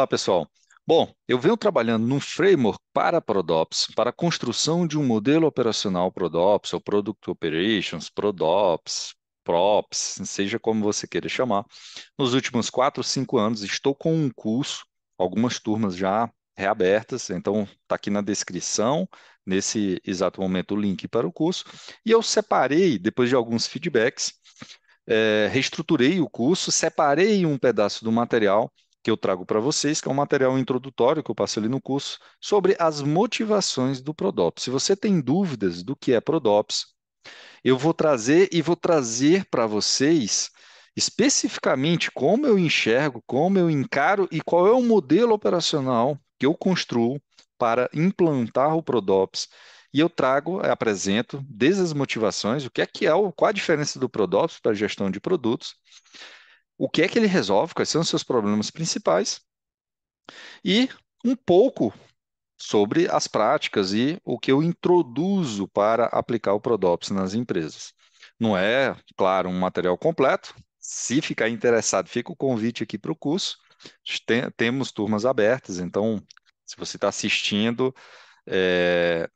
Olá, pessoal. Bom, eu venho trabalhando num framework para ProDops, para a construção de um modelo operacional ProDops, ou Product Operations, ProDops, PROPS, seja como você queira chamar. Nos últimos quatro cinco anos, estou com um curso, algumas turmas já reabertas, então está aqui na descrição, nesse exato momento, o link para o curso. E eu separei, depois de alguns feedbacks, é, reestruturei o curso, separei um pedaço do material que eu trago para vocês, que é um material introdutório que eu passo ali no curso, sobre as motivações do ProDops. Se você tem dúvidas do que é ProDops, eu vou trazer e vou trazer para vocês especificamente como eu enxergo, como eu encaro e qual é o modelo operacional que eu construo para implantar o ProDops. E eu trago, eu apresento desde as motivações, o que é que é, qual a diferença do ProDops para a gestão de produtos, o que é que ele resolve, quais são os seus problemas principais e um pouco sobre as práticas e o que eu introduzo para aplicar o Prodops nas empresas. Não é, claro, um material completo. Se ficar interessado, fica o convite aqui para o curso. Tem, temos turmas abertas, então, se você está assistindo, é,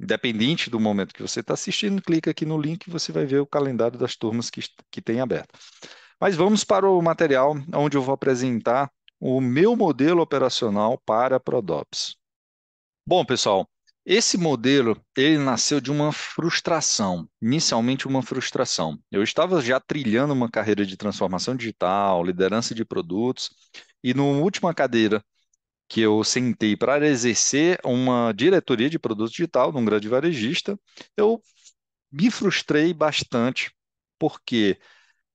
independente do momento que você está assistindo, clica aqui no link e você vai ver o calendário das turmas que, que tem aberto. Mas vamos para o material onde eu vou apresentar o meu modelo operacional para Prodops. Bom, pessoal, esse modelo ele nasceu de uma frustração, inicialmente uma frustração. Eu estava já trilhando uma carreira de transformação digital, liderança de produtos, e na última cadeira que eu sentei para exercer uma diretoria de produto digital num grande varejista, eu me frustrei bastante, porque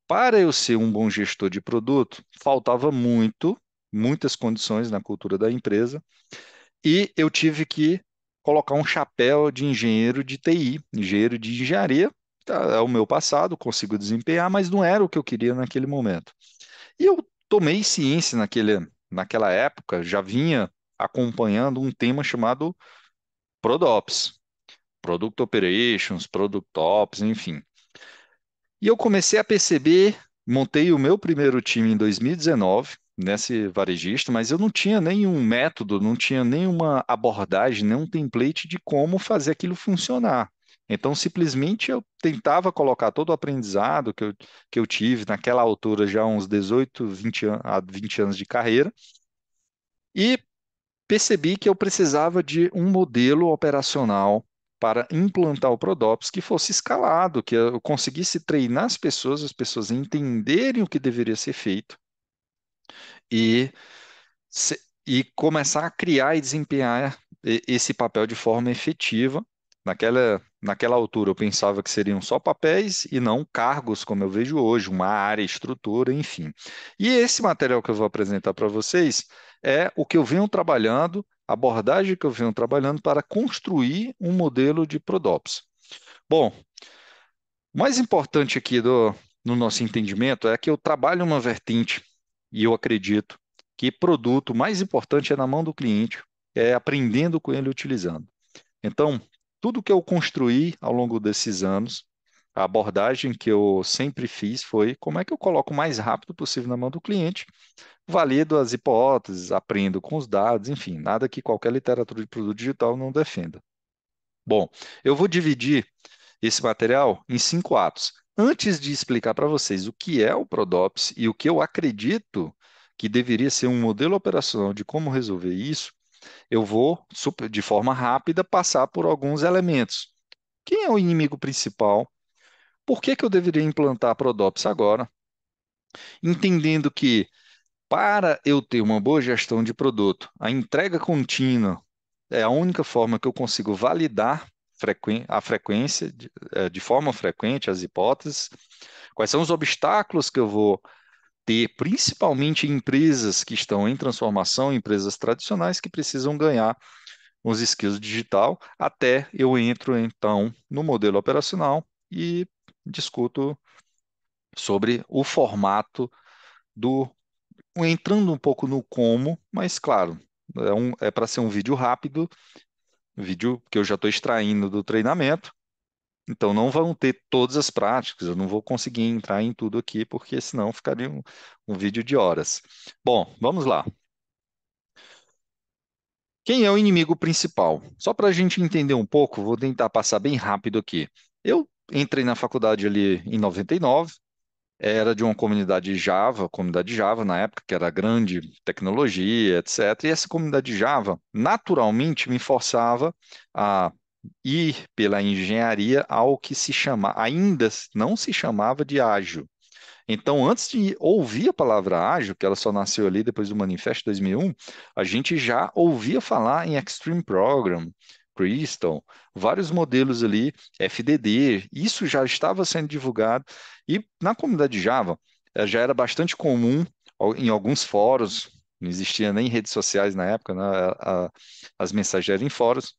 para eu ser um bom gestor de produto, faltava muito, muitas condições na cultura da empresa, e eu tive que colocar um chapéu de engenheiro de TI, engenheiro de engenharia, é tá, o meu passado, consigo desempenhar, mas não era o que eu queria naquele momento. E eu tomei ciência naquele, naquela época, já vinha acompanhando um tema chamado ProDops, Product Operations, Product Ops, enfim. E eu comecei a perceber, montei o meu primeiro time em 2019, nesse varejista, mas eu não tinha nenhum método, não tinha nenhuma abordagem, nenhum template de como fazer aquilo funcionar. Então, simplesmente eu tentava colocar todo o aprendizado que eu, que eu tive naquela altura, já uns 18, 20, 20 anos de carreira, e percebi que eu precisava de um modelo operacional para implantar o Prodops que fosse escalado, que eu conseguisse treinar as pessoas, as pessoas entenderem o que deveria ser feito e, se, e começar a criar e desempenhar esse papel de forma efetiva. Naquela, naquela altura eu pensava que seriam só papéis e não cargos, como eu vejo hoje, uma área, estrutura, enfim. E esse material que eu vou apresentar para vocês é o que eu venho trabalhando abordagem que eu venho trabalhando para construir um modelo de ProDops. Bom, o mais importante aqui do, no nosso entendimento é que eu trabalho uma vertente e eu acredito que produto mais importante é na mão do cliente, é aprendendo com ele utilizando. Então, tudo que eu construí ao longo desses anos, a abordagem que eu sempre fiz foi como é que eu coloco o mais rápido possível na mão do cliente, valido as hipóteses, aprendo com os dados, enfim, nada que qualquer literatura de produto digital não defenda. Bom, eu vou dividir esse material em cinco atos. Antes de explicar para vocês o que é o Prodops e o que eu acredito que deveria ser um modelo operacional de como resolver isso, eu vou, de forma rápida, passar por alguns elementos. Quem é o inimigo principal por que, que eu deveria implantar a Prodops agora? Entendendo que para eu ter uma boa gestão de produto, a entrega contínua é a única forma que eu consigo validar a frequência, é, de forma frequente, as hipóteses, quais são os obstáculos que eu vou ter, principalmente em empresas que estão em transformação, empresas tradicionais que precisam ganhar os skills digital, até eu entro então no modelo operacional e discuto sobre o formato do. Entrando um pouco no como, mas claro, é, um, é para ser um vídeo rápido, vídeo que eu já estou extraindo do treinamento. Então, não vão ter todas as práticas, eu não vou conseguir entrar em tudo aqui, porque senão ficaria um, um vídeo de horas. Bom, vamos lá. Quem é o inimigo principal? Só para a gente entender um pouco, vou tentar passar bem rápido aqui. Eu entrei na faculdade ali em 99, era de uma comunidade Java, comunidade Java na época, que era grande tecnologia, etc. E essa comunidade Java naturalmente me forçava a ir pela engenharia ao que se chama, ainda não se chamava de ágil. Então, antes de ouvir a palavra ágil, que ela só nasceu ali depois do Manifesto 2001, a gente já ouvia falar em Extreme Program, Crystal, vários modelos ali, FDD, isso já estava sendo divulgado e na comunidade Java eh, já era bastante comum em alguns fóruns, não existia nem redes sociais na época, né? as mensagens eram em fóruns,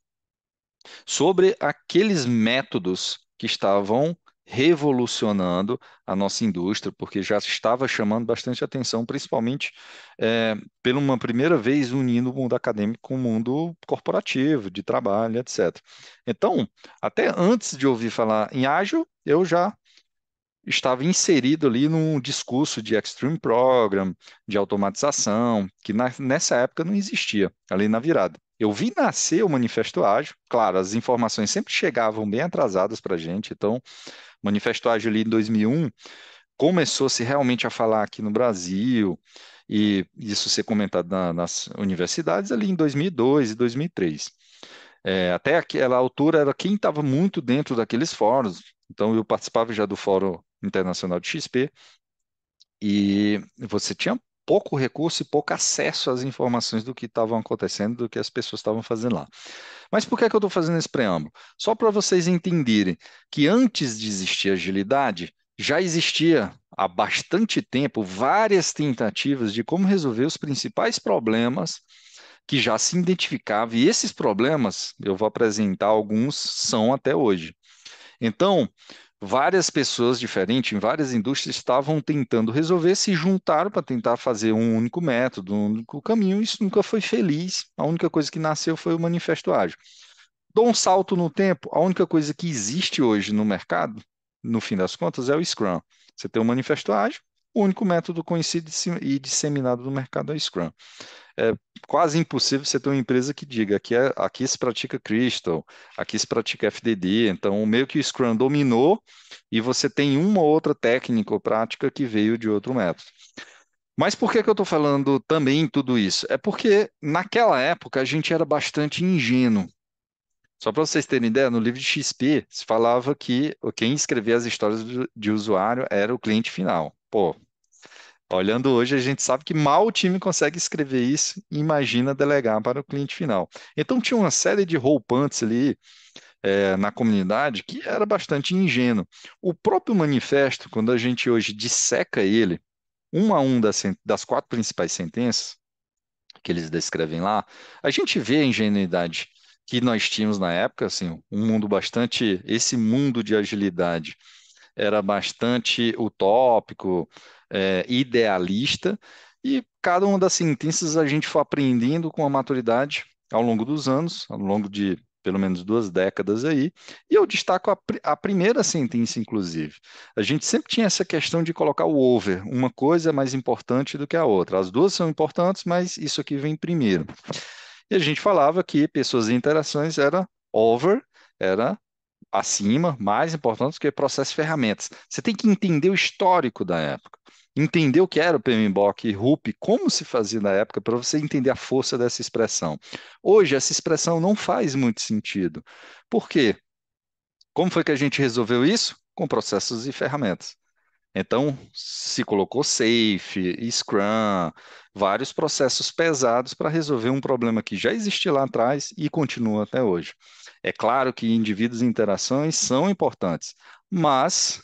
sobre aqueles métodos que estavam revolucionando a nossa indústria, porque já estava chamando bastante atenção, principalmente é, pela uma primeira vez unindo o mundo acadêmico com o mundo corporativo, de trabalho, etc. Então, até antes de ouvir falar em ágil, eu já estava inserido ali num discurso de Extreme Program, de automatização, que na, nessa época não existia, ali na virada. Eu vi nascer o Manifesto Ágil, claro, as informações sempre chegavam bem atrasadas para a gente, então Manifesto Ágil ali em 2001 começou-se realmente a falar aqui no Brasil e isso ser comentado na, nas universidades ali em 2002 e 2003. É, até aquela altura era quem estava muito dentro daqueles fóruns, então eu participava já do Fórum Internacional de XP, e você tinha pouco recurso e pouco acesso às informações do que estavam acontecendo, do que as pessoas estavam fazendo lá. Mas por que, é que eu estou fazendo esse preâmbulo? Só para vocês entenderem que antes de existir agilidade, já existia há bastante tempo várias tentativas de como resolver os principais problemas que já se identificavam e esses problemas, eu vou apresentar alguns, são até hoje. Então, várias pessoas diferentes, em várias indústrias, estavam tentando resolver, se juntaram para tentar fazer um único método, um único caminho. Isso nunca foi feliz. A única coisa que nasceu foi o manifesto ágil. Dou um salto no tempo. A única coisa que existe hoje no mercado, no fim das contas, é o Scrum. Você tem o um manifesto ágil, o único método conhecido e disseminado no mercado é Scrum. É quase impossível você ter uma empresa que diga que aqui, é, aqui se pratica Crystal, aqui se pratica FDD. Então, meio que o Scrum dominou e você tem uma ou outra técnica ou prática que veio de outro método. Mas por que, que eu estou falando também tudo isso? É porque naquela época a gente era bastante ingênuo. Só para vocês terem ideia, no livro de XP se falava que quem escrevia as histórias de usuário era o cliente final. Pô, Olhando hoje, a gente sabe que mal o time consegue escrever isso imagina delegar para o cliente final. Então tinha uma série de roupantes ali é, na comunidade que era bastante ingênuo. O próprio manifesto, quando a gente hoje disseca ele, um a um das, das quatro principais sentenças que eles descrevem lá, a gente vê a ingenuidade que nós tínhamos na época, assim, um mundo bastante, esse mundo de agilidade era bastante utópico, é, idealista, e cada uma das sentenças a gente foi aprendendo com a maturidade ao longo dos anos, ao longo de pelo menos duas décadas aí, e eu destaco a, a, primeira sentença, inclusive. A gente sempre tinha essa questão de colocar o over, uma coisa é mais importante do que a outra. As duas são importantes, mas isso aqui vem primeiro. E a gente falava que pessoas e interações era over, era acima, mais importante do que processo e ferramentas. Você tem que entender o histórico da época entender o que era o PMBOK e RUP, como se fazia na época, para você entender a força dessa expressão. Hoje, essa expressão não faz muito sentido. Por quê? Como foi que a gente resolveu isso? Com processos e ferramentas. Então, se colocou Safe, Scrum, vários processos pesados para resolver um problema que já existia lá atrás e continua até hoje. É claro que indivíduos e interações são importantes, mas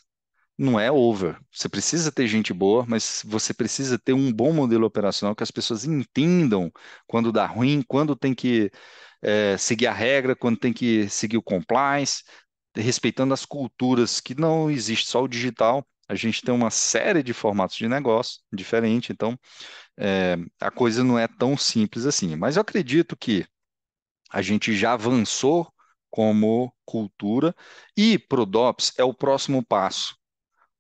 não é over. Você precisa ter gente boa, mas você precisa ter um bom modelo operacional que as pessoas entendam quando dá ruim, quando tem que é, seguir a regra, quando tem que seguir o compliance, respeitando as culturas que não existe só o digital. A gente tem uma série de formatos de negócio diferente, então é, a coisa não é tão simples assim. Mas eu acredito que a gente já avançou como cultura e Prodops é o próximo passo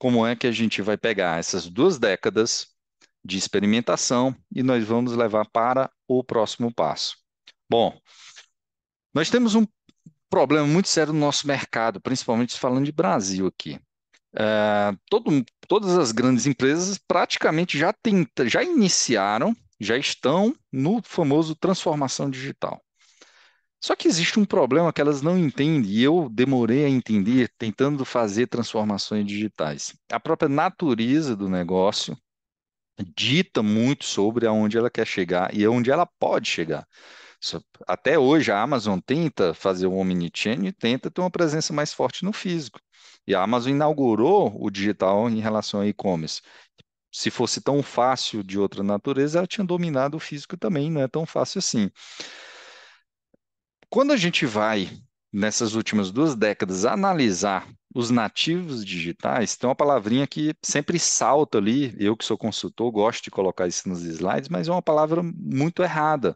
como é que a gente vai pegar essas duas décadas de experimentação e nós vamos levar para o próximo passo. Bom, nós temos um problema muito sério no nosso mercado, principalmente falando de Brasil aqui. Uh, todo, todas as grandes empresas praticamente já, tenta, já iniciaram, já estão no famoso transformação digital. Só que existe um problema que elas não entendem, e eu demorei a entender tentando fazer transformações digitais. A própria natureza do negócio dita muito sobre aonde ela quer chegar e aonde ela pode chegar. Até hoje a Amazon tenta fazer o omnichannel e tenta ter uma presença mais forte no físico. E a Amazon inaugurou o digital em relação ao e-commerce. Se fosse tão fácil de outra natureza, ela tinha dominado o físico também, não é tão fácil assim. Quando a gente vai, nessas últimas duas décadas, analisar os nativos digitais, tem uma palavrinha que sempre salta ali, eu que sou consultor, gosto de colocar isso nos slides, mas é uma palavra muito errada.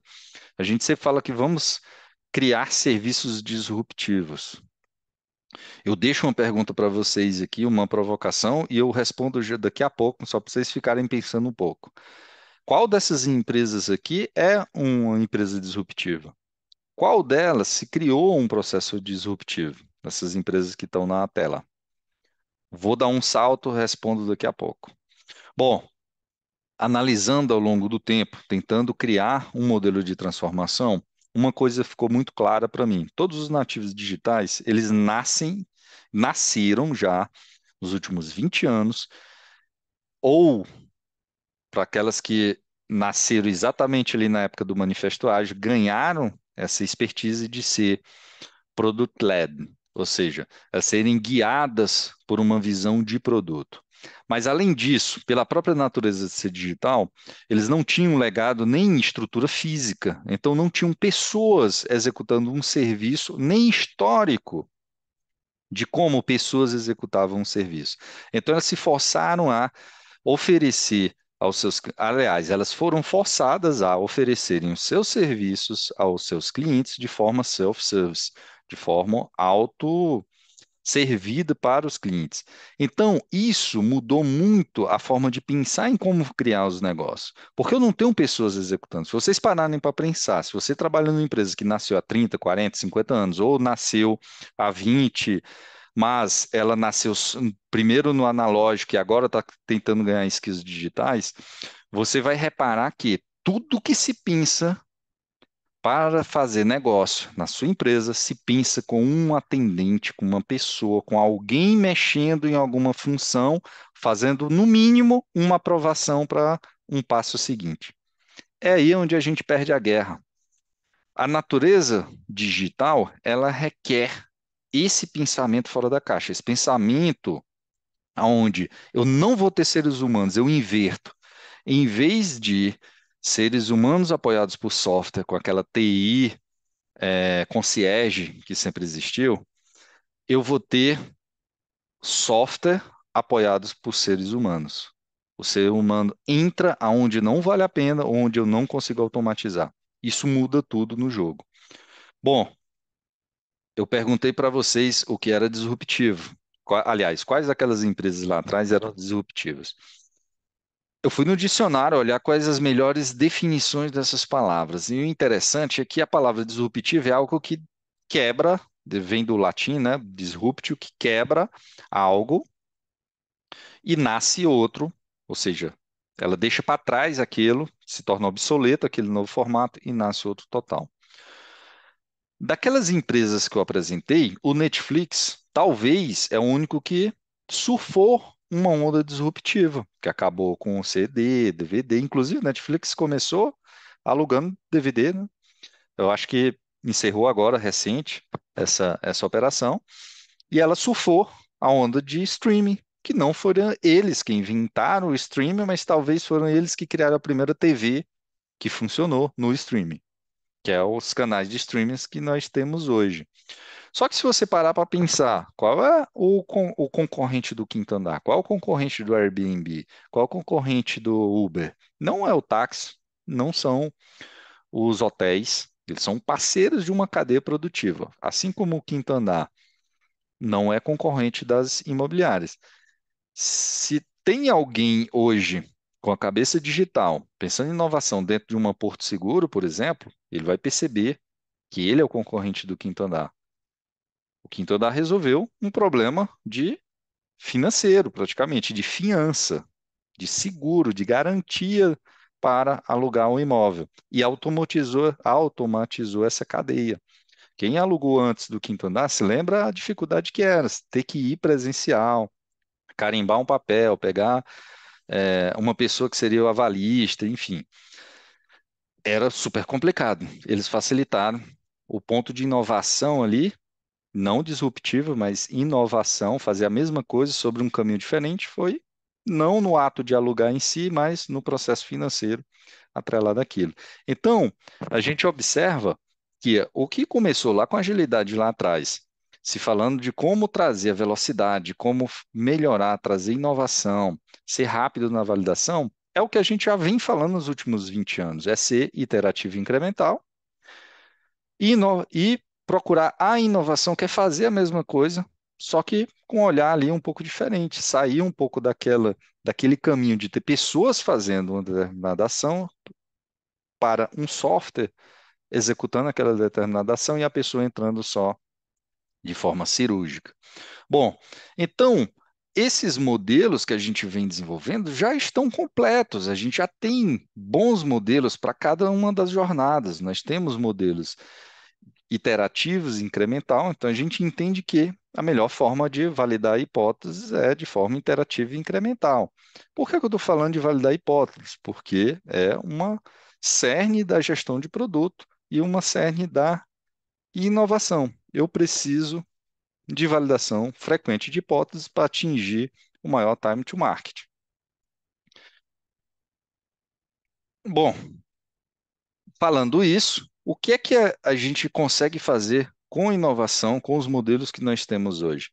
A gente sempre fala que vamos criar serviços disruptivos. Eu deixo uma pergunta para vocês aqui, uma provocação, e eu respondo já daqui a pouco, só para vocês ficarem pensando um pouco. Qual dessas empresas aqui é uma empresa disruptiva? Qual delas se criou um processo disruptivo? Essas empresas que estão na tela. Vou dar um salto, respondo daqui a pouco. Bom, analisando ao longo do tempo, tentando criar um modelo de transformação, uma coisa ficou muito clara para mim. Todos os nativos digitais, eles nascem, nasceram já nos últimos 20 anos, ou para aquelas que nasceram exatamente ali na época do Manifesto Ágil, ganharam essa expertise de ser product-led, ou seja, a serem guiadas por uma visão de produto. Mas, além disso, pela própria natureza de ser digital, eles não tinham legado nem estrutura física, então não tinham pessoas executando um serviço, nem histórico de como pessoas executavam um serviço. Então, elas se forçaram a oferecer aos seus, aliás, elas foram forçadas a oferecerem os seus serviços aos seus clientes de forma self-service, de forma auto servida para os clientes. Então, isso mudou muito a forma de pensar em como criar os negócios, porque eu não tenho pessoas executando. Se vocês pararem para pensar, se você trabalha numa empresa que nasceu há 30, 40, 50 anos ou nasceu há 20, mas ela nasceu hum, primeiro no analógico e agora está tentando ganhar skills digitais, você vai reparar que tudo que se pinça para fazer negócio na sua empresa se pinça com um atendente, com uma pessoa, com alguém mexendo em alguma função, fazendo no mínimo uma aprovação para um passo seguinte. É aí onde a gente perde a guerra. A natureza digital, ela requer esse pensamento fora da caixa, esse pensamento aonde eu não vou ter seres humanos, eu inverto. Em vez de seres humanos apoiados por software, com aquela TI é, concierge que sempre existiu, eu vou ter software apoiados por seres humanos. O ser humano entra aonde não vale a pena, onde eu não consigo automatizar. Isso muda tudo no jogo. Bom, eu perguntei para vocês o que era disruptivo. Aliás, quais aquelas empresas lá atrás eram disruptivas? Eu fui no dicionário olhar quais as melhores definições dessas palavras. E o interessante é que a palavra disruptiva é algo que quebra, vem do latim, né? Disruptio, que quebra algo e nasce outro, ou seja, ela deixa para trás aquilo, se torna obsoleto aquele novo formato e nasce outro total. Daquelas empresas que eu apresentei, o Netflix talvez é o único que surfou uma onda disruptiva, que acabou com CD, DVD, inclusive Netflix começou alugando DVD, né? Eu acho que encerrou agora recente essa essa operação e ela surfou a onda de streaming, que não foram eles que inventaram o streaming, mas talvez foram eles que criaram a primeira TV que funcionou no streaming que é os canais de streaming que nós temos hoje. Só que se você parar para pensar, qual é o, con o concorrente do quinto andar? Qual é o concorrente do Airbnb? Qual é o concorrente do Uber? Não é o táxi, não são os hotéis, eles são parceiros de uma cadeia produtiva. Assim como o quinto andar não é concorrente das imobiliárias. Se tem alguém hoje com a cabeça digital, pensando em inovação dentro de uma Porto Seguro, por exemplo, ele vai perceber que ele é o concorrente do quinto andar. O quinto andar resolveu um problema de financeiro, praticamente, de fiança, de seguro, de garantia para alugar um imóvel e automatizou, automatizou essa cadeia. Quem alugou antes do quinto andar se lembra a dificuldade que era, ter que ir presencial, carimbar um papel, pegar é, uma pessoa que seria o avalista, enfim. Era super complicado. Eles facilitaram o ponto de inovação ali, não disruptiva, mas inovação, fazer a mesma coisa sobre um caminho diferente, foi não no ato de alugar em si, mas no processo financeiro atrelado àquilo. Então, a gente observa que o que começou lá com agilidade lá atrás se falando de como trazer a velocidade, como melhorar, trazer inovação, ser rápido na validação, é o que a gente já vem falando nos últimos 20 anos, é ser iterativo e incremental e, e procurar a inovação, que é fazer a mesma coisa, só que com um olhar ali um pouco diferente, sair um pouco daquela, daquele caminho de ter pessoas fazendo uma determinada ação para um software executando aquela determinada ação e a pessoa entrando só de forma cirúrgica. Bom, então esses modelos que a gente vem desenvolvendo já estão completos, a gente já tem bons modelos para cada uma das jornadas. Nós temos modelos iterativos, incremental, então a gente entende que a melhor forma de validar hipóteses é de forma iterativa e incremental. Por que, eu estou falando de validar hipóteses? Porque é uma cerne da gestão de produto e uma cerne da inovação eu preciso de validação frequente de hipóteses para atingir o maior time to market. Bom, falando isso, o que é que a, gente consegue fazer com inovação, com os modelos que nós temos hoje?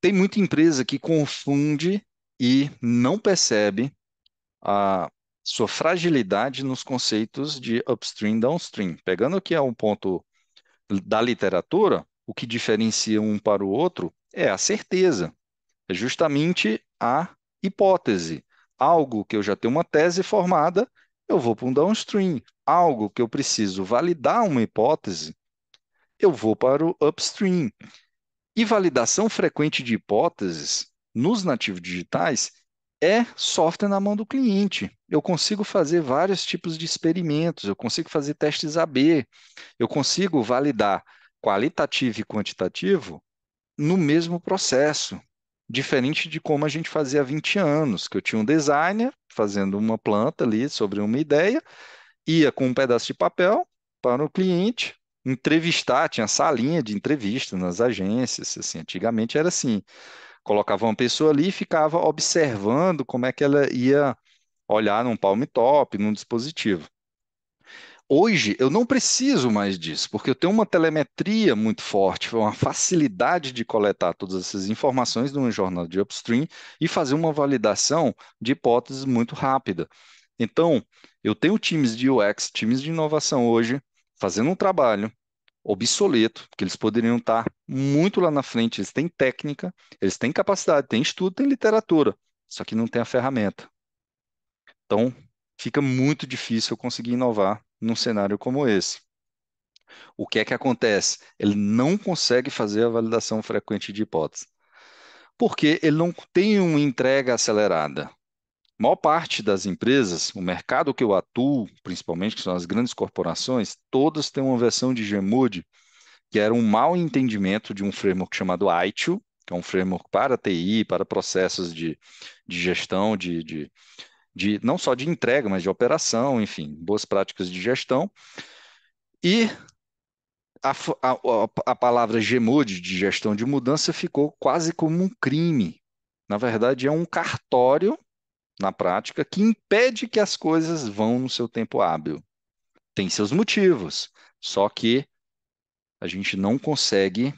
Tem muita empresa que confunde e não percebe a sua fragilidade nos conceitos de upstream, downstream. Pegando aqui é um ponto da literatura, o que diferencia um para o outro é a certeza, é justamente a hipótese. Algo que eu já tenho uma tese formada, eu vou para um downstream. Algo que eu preciso validar uma hipótese, eu vou para o upstream. E validação frequente de hipóteses nos nativos digitais é software na mão do cliente. Eu consigo fazer vários tipos de experimentos, eu consigo fazer testes AB, eu consigo validar qualitativo e quantitativo no mesmo processo, diferente de como a gente fazia há 20 anos, que eu tinha um designer fazendo uma planta ali sobre uma ideia, ia com um pedaço de papel para o cliente, entrevistar, tinha salinha de entrevista nas agências, assim, antigamente era assim colocava uma pessoa ali e ficava observando como é que ela ia olhar num palm top, num dispositivo. Hoje eu não preciso mais disso, porque eu tenho uma telemetria muito forte, uma facilidade de coletar todas essas informações numa jornada de upstream e fazer uma validação de hipóteses muito rápida. Então, eu tenho times de UX, times de inovação hoje, fazendo um trabalho obsoleto, que eles poderiam estar muito lá na frente. Eles têm técnica, eles têm capacidade, têm estudo, têm literatura, só que não tem a ferramenta. Então, fica muito difícil eu conseguir inovar num cenário como esse. O que é que acontece? Ele não consegue fazer a validação frequente de hipótese, porque ele não tem uma entrega acelerada. A maior parte das empresas, o mercado que eu atuo, principalmente, que são as grandes corporações, todas têm uma versão de GMUD que era um mau entendimento de um framework chamado ITIL, que é um framework para TI, para processos de, de gestão, de, de, de, não só de entrega, mas de operação, enfim, boas práticas de gestão. E a, a, a palavra GMUD, de gestão de mudança, ficou quase como um crime. Na verdade, é um cartório, na prática, que impede que as coisas vão no seu tempo hábil. Tem seus motivos, só que a gente não consegue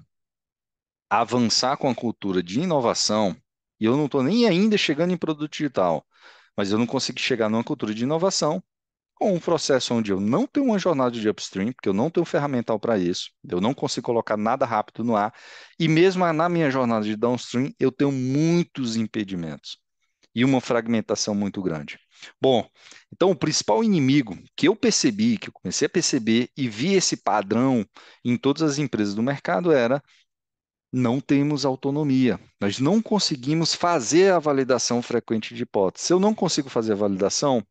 avançar com a cultura de inovação, e eu não estou nem ainda chegando em produto digital, mas eu não consigo chegar numa cultura de inovação com um processo onde eu não tenho uma jornada de upstream, porque eu não tenho ferramental para isso, eu não consigo colocar nada rápido no ar, e mesmo na minha jornada de downstream, eu tenho muitos impedimentos e uma fragmentação muito grande. Bom, então o principal inimigo que eu percebi, que eu comecei a perceber e vi esse padrão em todas as empresas do mercado era não temos autonomia. Nós não conseguimos fazer a validação frequente de hipóteses. Se eu não consigo fazer a validação,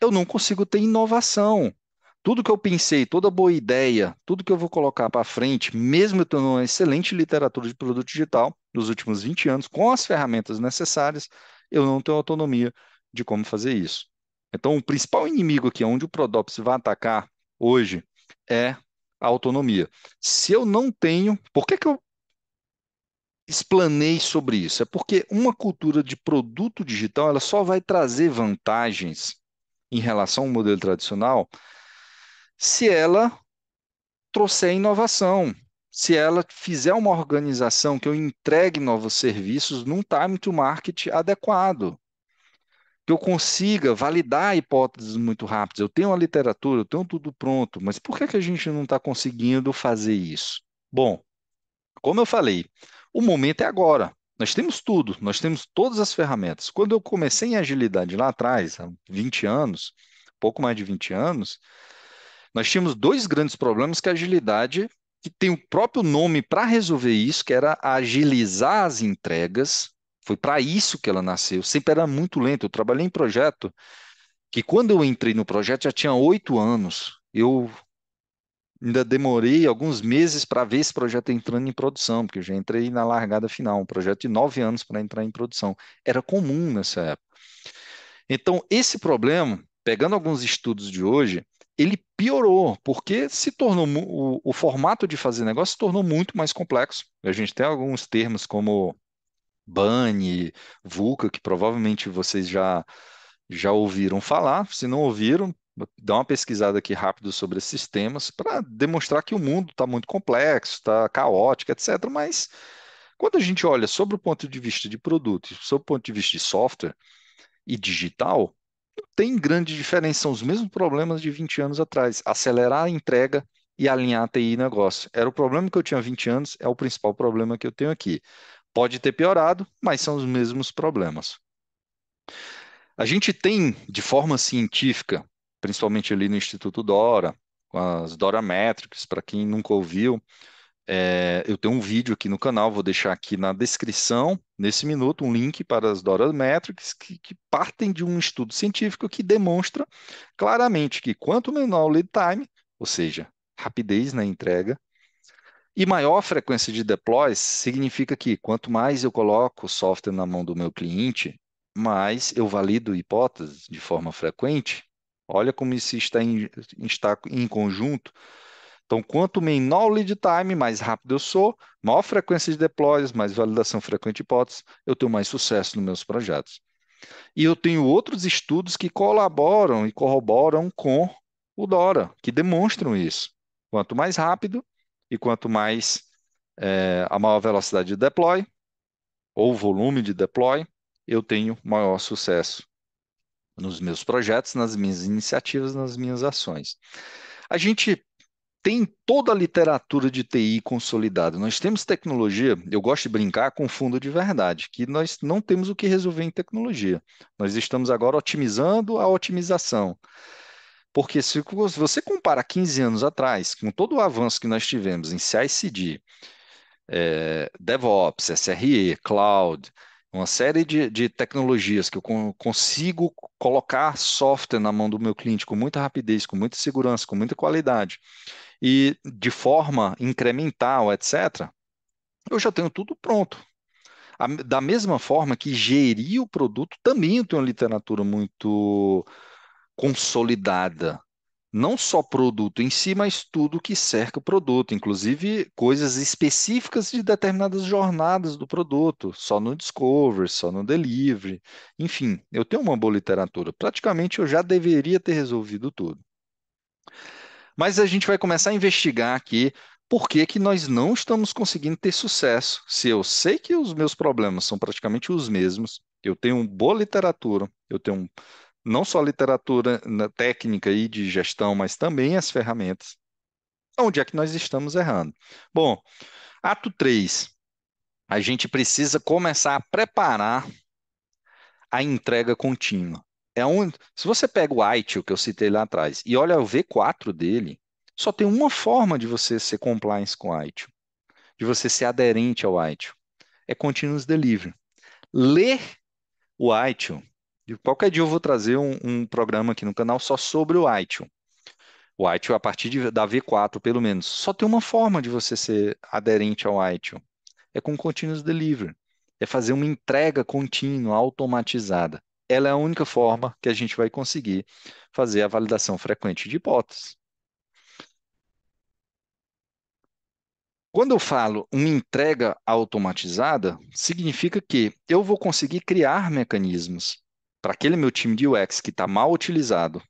eu não consigo ter inovação. Tudo que eu pensei, toda boa ideia, tudo que eu vou colocar para frente, mesmo eu tendo uma excelente literatura de produto digital nos últimos 20 anos, com as ferramentas necessárias, eu não tenho autonomia de como fazer isso. Então, o principal inimigo aqui, onde o Prodops vai atacar hoje, é a autonomia. Se eu não tenho, por que, que eu explanei sobre isso? É porque uma cultura de produto digital ela só vai trazer vantagens em relação ao modelo tradicional se ela trouxer inovação, se ela fizer uma organização que eu entregue novos serviços num time to market adequado, que eu consiga validar hipóteses muito rápidas. Eu tenho a literatura, eu tenho tudo pronto, mas por que, que a gente não está conseguindo fazer isso? Bom, como eu falei, o momento é agora. Nós temos tudo, nós temos todas as ferramentas. Quando eu comecei em agilidade lá atrás, há 20 anos, pouco mais de 20 anos, nós tínhamos dois grandes problemas que é a agilidade que tem o próprio nome para resolver isso, que era agilizar as entregas. Foi para isso que ela nasceu. Sempre era muito lento. Eu trabalhei em projeto que quando eu entrei no projeto já tinha oito anos. Eu ainda demorei alguns meses para ver esse projeto entrando em produção, porque eu já entrei na largada final, um projeto de nove anos para entrar em produção. Era comum nessa época. Então, esse problema, pegando alguns estudos de hoje, ele piorou, porque se tornou o, o, formato de fazer negócio se tornou muito mais complexo. A gente tem alguns termos como Bunny, VUCA, que provavelmente vocês já, já ouviram falar. Se não ouviram, dá uma pesquisada aqui rápido sobre esses temas para demonstrar que o mundo está muito complexo, está caótico, etc. Mas quando a gente olha sobre o ponto de vista de produto, sobre o ponto de vista de software e digital, tem grande diferença, são os mesmos problemas de 20 anos atrás. Acelerar a entrega e alinhar a TI e negócio. Era o problema que eu tinha há 20 anos, é o principal problema que eu tenho aqui. Pode ter piorado, mas são os mesmos problemas. A gente tem, de forma científica, principalmente ali no Instituto Dora, com as Dora Metrics, para quem nunca ouviu, é, eu tenho um vídeo aqui no canal, vou deixar aqui na descrição, nesse minuto, um link para as Dora Metrics, que, que partem de um estudo científico que demonstra claramente que quanto menor o lead time, ou seja, rapidez na entrega, e maior frequência de deploys, significa que quanto mais eu coloco o software na mão do meu cliente, mais eu valido hipóteses de forma frequente. Olha como isso está em, está em conjunto então, quanto menor o lead time, mais rápido eu sou, maior frequência de deploys, mais validação frequente de hipóteses, eu tenho mais sucesso nos meus projetos. E eu tenho outros estudos que colaboram e corroboram com o DORA, que demonstram isso. Quanto mais rápido e quanto mais é, a maior velocidade de deploy ou volume de deploy, eu tenho maior sucesso nos meus projetos, nas minhas iniciativas, nas minhas ações. A gente tem toda a literatura de TI consolidada. Nós temos tecnologia, eu gosto de brincar com fundo de verdade, que nós não temos o que resolver em tecnologia. Nós estamos agora otimizando a otimização. Porque se você compara 15 anos atrás, com todo o avanço que nós tivemos em CICD, é, DevOps, SRE, Cloud, uma série de, de tecnologias que eu consigo colocar software na mão do meu cliente com muita rapidez, com muita segurança, com muita qualidade e de forma incremental, etc., eu já tenho tudo pronto. Da mesma forma que gerir o produto, também eu tenho uma literatura muito consolidada. Não só produto em si, mas tudo que cerca o produto, inclusive coisas específicas de determinadas jornadas do produto, só no Discover, só no Delivery. Enfim, eu tenho uma boa literatura. Praticamente eu já deveria ter resolvido tudo. Mas a gente vai começar a investigar aqui por que, que nós não estamos conseguindo ter sucesso. Se eu sei que os meus problemas são praticamente os mesmos, eu tenho boa literatura, eu tenho não só literatura né, técnica e de gestão, mas também as ferramentas. Onde é que nós estamos errando? Bom, ato 3. A gente precisa começar a preparar a entrega contínua é um, se você pega o ITIL que eu citei lá atrás e olha o V4 dele, só tem uma forma de você ser compliance com o ITIL, de você ser aderente ao ITIL, é continuous delivery. Ler o De qualquer dia eu vou trazer um, um, programa aqui no canal só sobre o ITIL. O ITIL a partir de, da V4 pelo menos, só tem uma forma de você ser aderente ao ITIL, é com continuous delivery, é fazer uma entrega contínua, automatizada ela é a única forma que a gente vai conseguir fazer a validação frequente de hipóteses. Quando eu falo uma entrega automatizada, significa que eu vou conseguir criar mecanismos para aquele meu time de UX que está mal utilizado,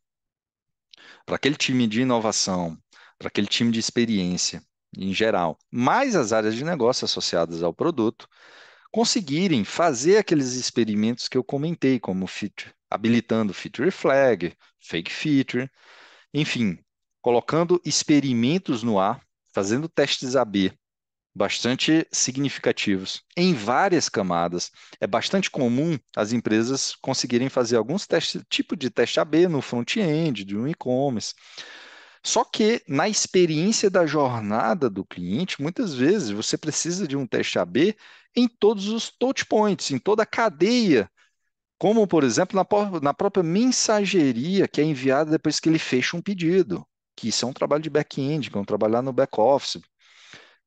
para aquele time de inovação, para aquele time de experiência em geral, mais as áreas de negócio associadas ao produto, conseguirem fazer aqueles experimentos que eu comentei, como feature, habilitando feature flag, fake feature, enfim, colocando experimentos no ar, fazendo testes AB bastante significativos em várias camadas. É bastante comum as empresas conseguirem fazer alguns testes, tipo de teste AB no front-end de um e-commerce. Só que na experiência da jornada do cliente, muitas vezes você precisa de um teste AB em todos os touch points, em toda a cadeia, como, por exemplo, na, na própria mensageria que é enviada depois que ele fecha um pedido, que isso é um trabalho de back-end, que é um trabalho lá no back-office.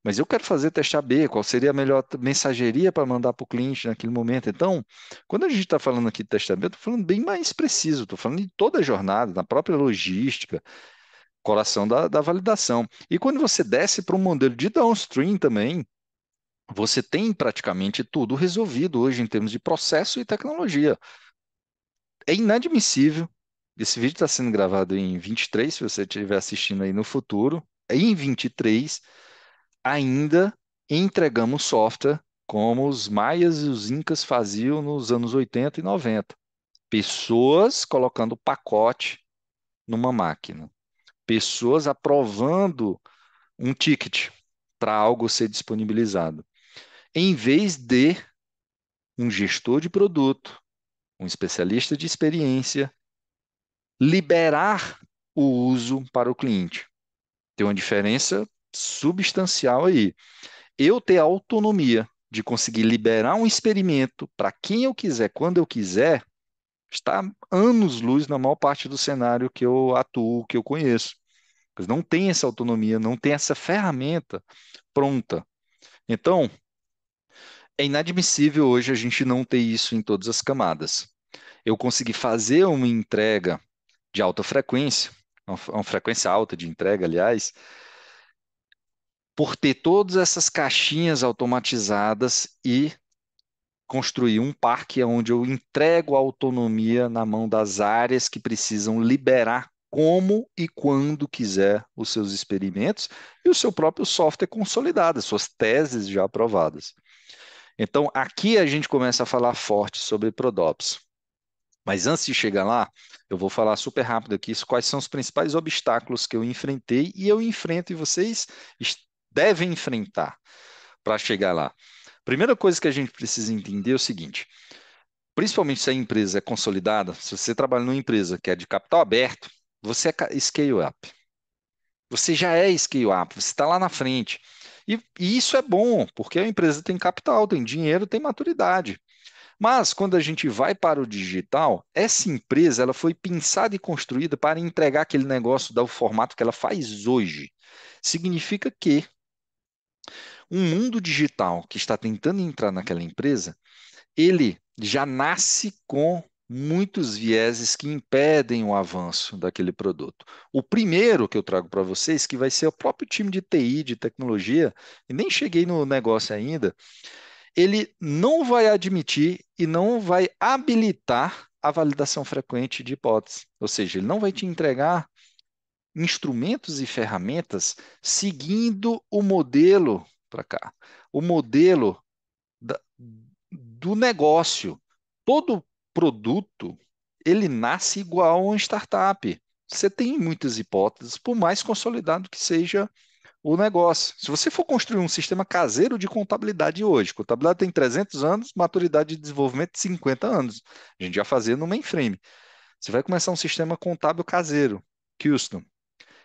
Mas eu quero fazer testar B, qual seria a melhor mensageria para mandar para o cliente naquele momento. Então, quando a gente está falando aqui de testar B, eu estou falando bem mais preciso, estou falando de toda a jornada, da própria logística, coração da, da validação. E quando você desce para um modelo de downstream também, você tem praticamente tudo resolvido hoje em termos de processo e tecnologia. É inadmissível. Esse vídeo está sendo gravado em 23, se você estiver assistindo aí no futuro. Em 23, ainda entregamos software como os maias e os incas faziam nos anos 80 e 90. Pessoas colocando pacote numa máquina. Pessoas aprovando um ticket para algo ser disponibilizado em vez de um gestor de produto, um especialista de experiência, liberar o uso para o cliente. Tem uma diferença substancial aí. Eu ter autonomia de conseguir liberar um experimento para quem eu quiser, quando eu quiser, está anos-luz na maior parte do cenário que eu atuo, que eu conheço. Mas não tem essa autonomia, não tem essa ferramenta pronta. Então, é inadmissível hoje a gente não ter isso em todas as camadas. Eu consegui fazer uma entrega de alta frequência, uma frequência alta de entrega, aliás, por ter todas essas caixinhas automatizadas e construir um parque onde eu entrego a autonomia na mão das áreas que precisam liberar como e quando quiser os seus experimentos e o seu próprio software consolidado, as suas teses já aprovadas. Então, aqui a gente começa a falar forte sobre Prodops. Mas antes de chegar lá, eu vou falar super rápido aqui quais são os principais obstáculos que eu enfrentei e eu enfrento e vocês devem enfrentar para chegar lá. Primeira coisa que a gente precisa entender é o seguinte: principalmente se a empresa é consolidada, se você trabalha numa empresa que é de capital aberto, você é scale up. Você já é scale up, você está lá na frente. E, e isso é bom, porque a empresa tem capital, tem dinheiro, tem maturidade. Mas quando a gente vai para o digital, essa empresa ela foi pensada e construída para entregar aquele negócio do formato que ela faz hoje. Significa que um mundo digital que está tentando entrar naquela empresa, ele já nasce com muitos vieses que impedem o avanço daquele produto. O primeiro que eu trago para vocês, que vai ser o próprio time de TI, de tecnologia, e nem cheguei no negócio ainda, ele não vai admitir e não vai habilitar a validação frequente de hipótese. Ou seja, ele não vai te entregar instrumentos e ferramentas seguindo o modelo para cá, o modelo da, do negócio. Todo produto ele nasce igual a uma startup. Você tem muitas hipóteses, por mais consolidado que seja o negócio. Se você for construir um sistema caseiro de contabilidade hoje, contabilidade tem 300 anos, maturidade de desenvolvimento 50 anos. A gente já fazia no mainframe. Você vai começar um sistema contábil caseiro, custom.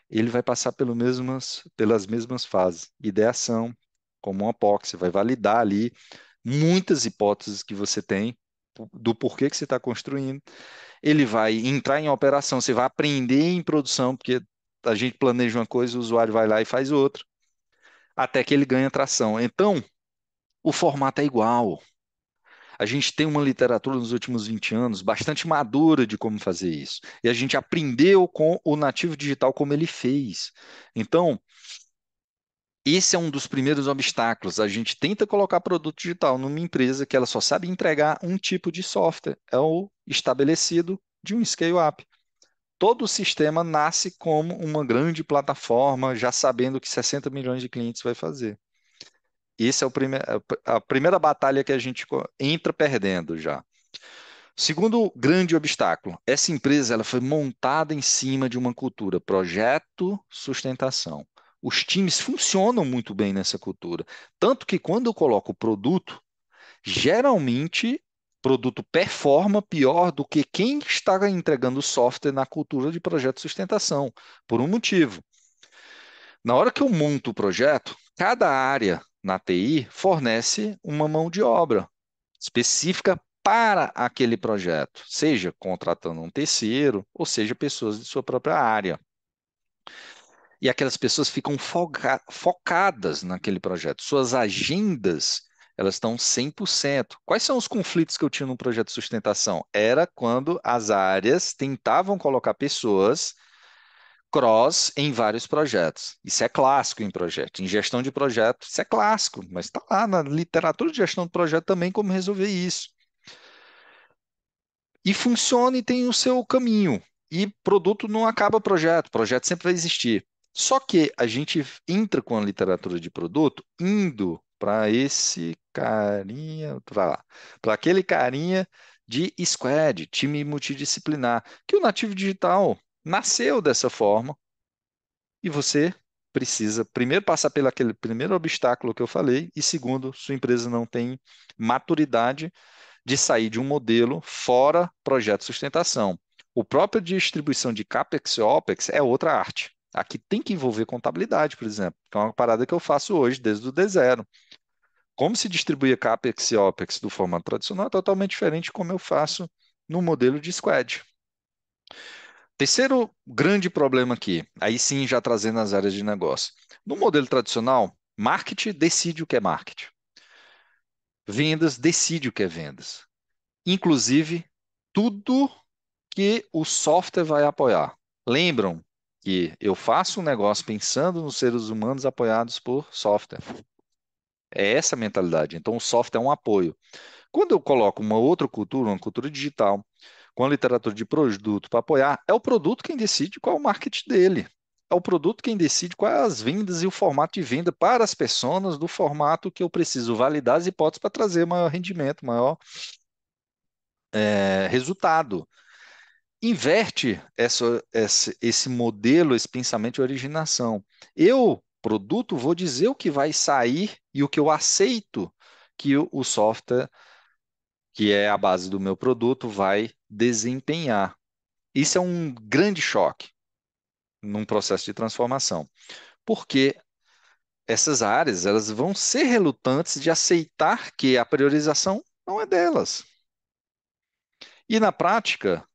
Ele vai passar pelo mesmas, pelas mesmas fases. Ideação, como uma POC, você vai validar ali muitas hipóteses que você tem do porquê que você está construindo. Ele vai entrar em operação, você vai aprender em produção, porque a gente planeja uma coisa, o usuário vai lá e faz outra, até que ele ganha tração. Então, o formato é igual. A gente tem uma literatura nos últimos 20 anos bastante madura de como fazer isso. E a gente aprendeu com o nativo digital como ele fez. Então, esse é um dos primeiros obstáculos. A gente tenta colocar produto digital numa empresa que ela só sabe entregar um tipo de software, é o estabelecido de um scale-up. Todo o sistema nasce como uma grande plataforma, já sabendo que 60 milhões de clientes vai fazer. Essa é prime é a primeira batalha que a gente entra perdendo já. Segundo grande obstáculo, essa empresa ela foi montada em cima de uma cultura projeto sustentação os times funcionam muito bem nessa cultura. Tanto que quando eu coloco o produto, geralmente produto performa pior do que quem está entregando software na cultura de projeto de sustentação, por um motivo. Na hora que eu monto o projeto, cada área na TI fornece uma mão de obra específica para aquele projeto, seja contratando um terceiro, ou seja, pessoas de sua própria área e aquelas pessoas ficam foca focadas naquele projeto. Suas agendas, elas estão 100%. Quais são os conflitos que eu tinha no projeto de sustentação? Era quando as áreas tentavam colocar pessoas cross em vários projetos. Isso é clássico em projeto. Em gestão de projeto, isso é clássico, mas está lá na literatura de gestão de projeto também como resolver isso. E funciona e tem o seu caminho. E produto não acaba projeto, projeto sempre vai existir. Só que a gente entra com a literatura de produto indo para esse carinha, para lá, para aquele carinha de squad, time multidisciplinar, que o nativo digital nasceu dessa forma e você precisa primeiro passar pelo aquele primeiro obstáculo que eu falei e segundo, sua empresa não tem maturidade de sair de um modelo fora projeto sustentação. O próprio distribuição de CAPEX e OPEX é outra arte. Aqui tem que envolver contabilidade, por exemplo, que é uma parada que eu faço hoje desde o D0. Como se distribui CAPEX e OPEX do formato tradicional é totalmente diferente como eu faço no modelo de squad. Terceiro grande problema aqui, aí sim já trazendo as áreas de negócio. No modelo tradicional, marketing decide o que é marketing. Vendas decide o que é vendas. Inclusive, tudo que o software vai apoiar. Lembram que eu faço um negócio pensando nos seres humanos apoiados por software. É essa a mentalidade. Então, o software é um apoio. Quando eu coloco uma outra cultura, uma cultura digital, com a literatura de produto para apoiar, é o produto quem decide qual é o marketing dele. É o produto quem decide quais as vendas e o formato de venda para as pessoas do formato que eu preciso validar as hipóteses para trazer maior rendimento, maior é, resultado inverte essa, essa, esse modelo, esse pensamento de originação. Eu, produto, vou dizer o que vai sair e o que eu aceito que o software, que é a base do meu produto, vai desempenhar. Isso é um grande choque num processo de transformação, porque essas áreas elas vão ser relutantes de aceitar que a priorização não é delas. E na prática,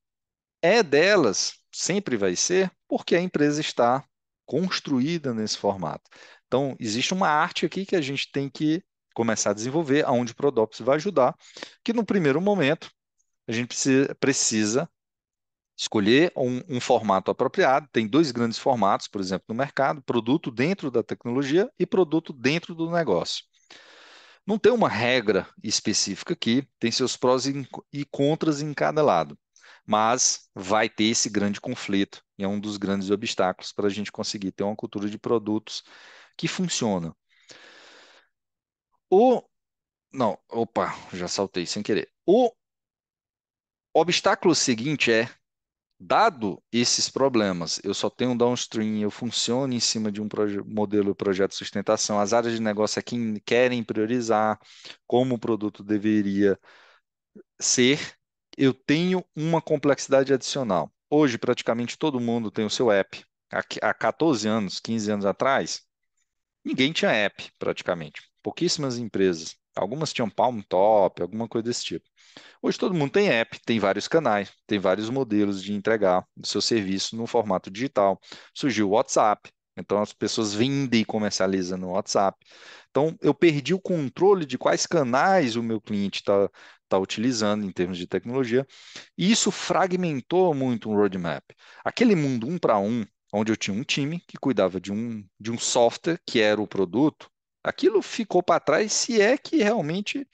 é delas, sempre vai ser, porque a empresa está construída nesse formato. Então, existe uma arte aqui que a gente tem que começar a desenvolver, aonde o Prodops vai ajudar, que no primeiro momento a gente precisa, escolher um, um, formato apropriado. Tem dois grandes formatos, por exemplo, no mercado: produto dentro da tecnologia e produto dentro do negócio. Não tem uma regra específica aqui, tem seus prós e contras em cada lado mas vai ter esse grande conflito e é um dos grandes obstáculos para a gente conseguir ter uma cultura de produtos que funciona. O não, opa, já saltei sem querer. O obstáculo seguinte é dado esses problemas, eu só tenho um downstream, eu funciono em cima de um proje modelo projeto de sustentação, as áreas de negócio aqui é querem priorizar como o produto deveria ser, eu tenho uma complexidade adicional. Hoje, praticamente todo mundo tem o seu app. Há 14 anos, 15 anos atrás, ninguém tinha app, praticamente. Pouquíssimas empresas. Algumas tinham Palm Top, alguma coisa desse tipo. Hoje todo mundo tem app, tem vários canais, tem vários modelos de entregar o seu serviço no formato digital. Surgiu o WhatsApp, então as pessoas vendem e comercializam no WhatsApp. Então eu perdi o controle de quais canais o meu cliente está está utilizando em termos de tecnologia. E isso fragmentou muito um roadmap. Aquele mundo um para um, onde eu tinha um time que cuidava de um, de um software que era o produto, aquilo ficou para trás se é que realmente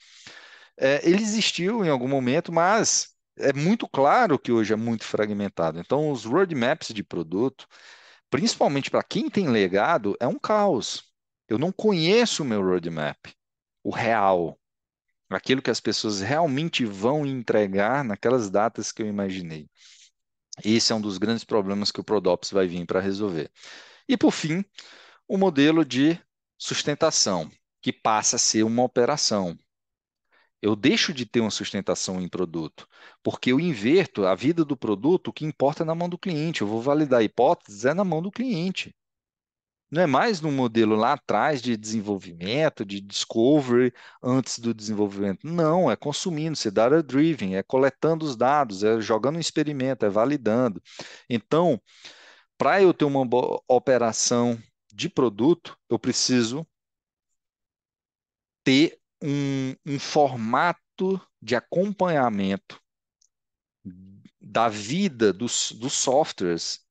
é, ele existiu em algum momento, mas é muito claro que hoje é muito fragmentado. Então, os roadmaps de produto, principalmente para quem tem legado, é um caos. Eu não conheço o meu roadmap, o real, aquilo que as pessoas realmente vão entregar naquelas datas que eu imaginei. Esse é um dos grandes problemas que o Prodops vai vir para resolver. E por fim, o modelo de sustentação, que passa a ser uma operação. Eu deixo de ter uma sustentação em produto, porque eu inverto a vida do produto, o que importa é na mão do cliente. Eu vou validar hipóteses é na mão do cliente não é mais num modelo lá atrás de desenvolvimento, de discovery antes do desenvolvimento. Não, é consumindo, se data driven, é coletando os dados, é jogando um experimento, é validando. Então, para eu ter uma operação de produto, eu preciso ter um, um formato de acompanhamento da vida dos, dos softwares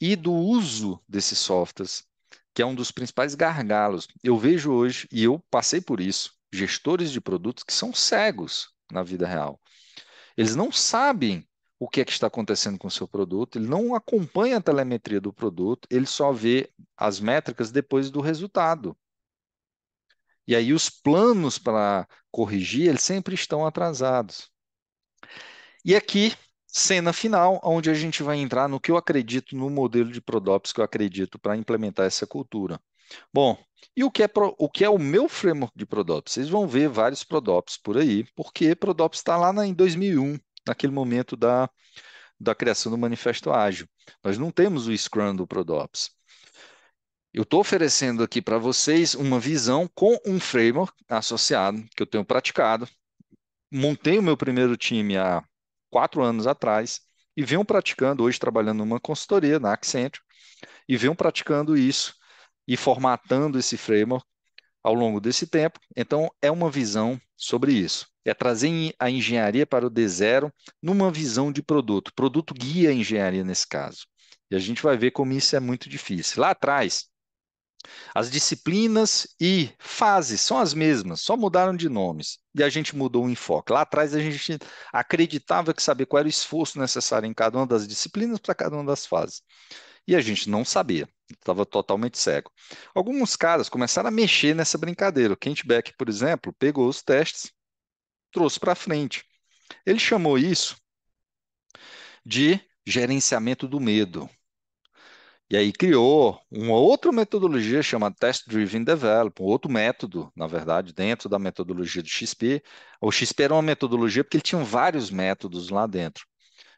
e do uso desses softwares que é um dos principais gargalos. Eu vejo hoje, e eu passei por isso, gestores de produtos que são cegos na vida real. Eles não sabem o que é que está acontecendo com o seu produto, ele não acompanha a telemetria do produto, ele só vê as métricas depois do resultado. E aí os planos para corrigir, eles sempre estão atrasados. E aqui cena final, onde a gente vai entrar no que eu acredito, no modelo de Prodops que eu acredito para implementar essa cultura. Bom, e o que, é pro, o que é o meu framework de Prodops? Vocês vão ver vários Prodops por aí, porque Prodops está lá na, em 2001, naquele momento da, da criação do Manifesto Ágil. Nós não temos o Scrum do Prodops. Eu estou oferecendo aqui para vocês uma visão com um framework associado que eu tenho praticado. Montei o meu primeiro time há quatro anos atrás e venham praticando, hoje trabalhando numa consultoria, na Accenture, e venham praticando isso e formatando esse framework ao longo desse tempo. Então, é uma visão sobre isso. É trazer a engenharia para o D0 numa visão de produto. Produto guia a engenharia nesse caso. E a gente vai ver como isso é muito difícil. Lá atrás, as disciplinas e fases são as mesmas, só mudaram de nomes. E a gente mudou o enfoque. Lá atrás a gente acreditava que sabia qual era o esforço necessário em cada uma das disciplinas para cada uma das fases. E a gente não sabia, estava totalmente cego. Alguns caras começaram a mexer nessa brincadeira. O Kent Beck, por exemplo, pegou os testes, trouxe para frente. Ele chamou isso de gerenciamento do medo. E aí criou uma outra metodologia chamada Test Driven Development, outro método, na verdade, dentro da metodologia do XP. O XP era uma metodologia porque ele tinha vários métodos lá dentro.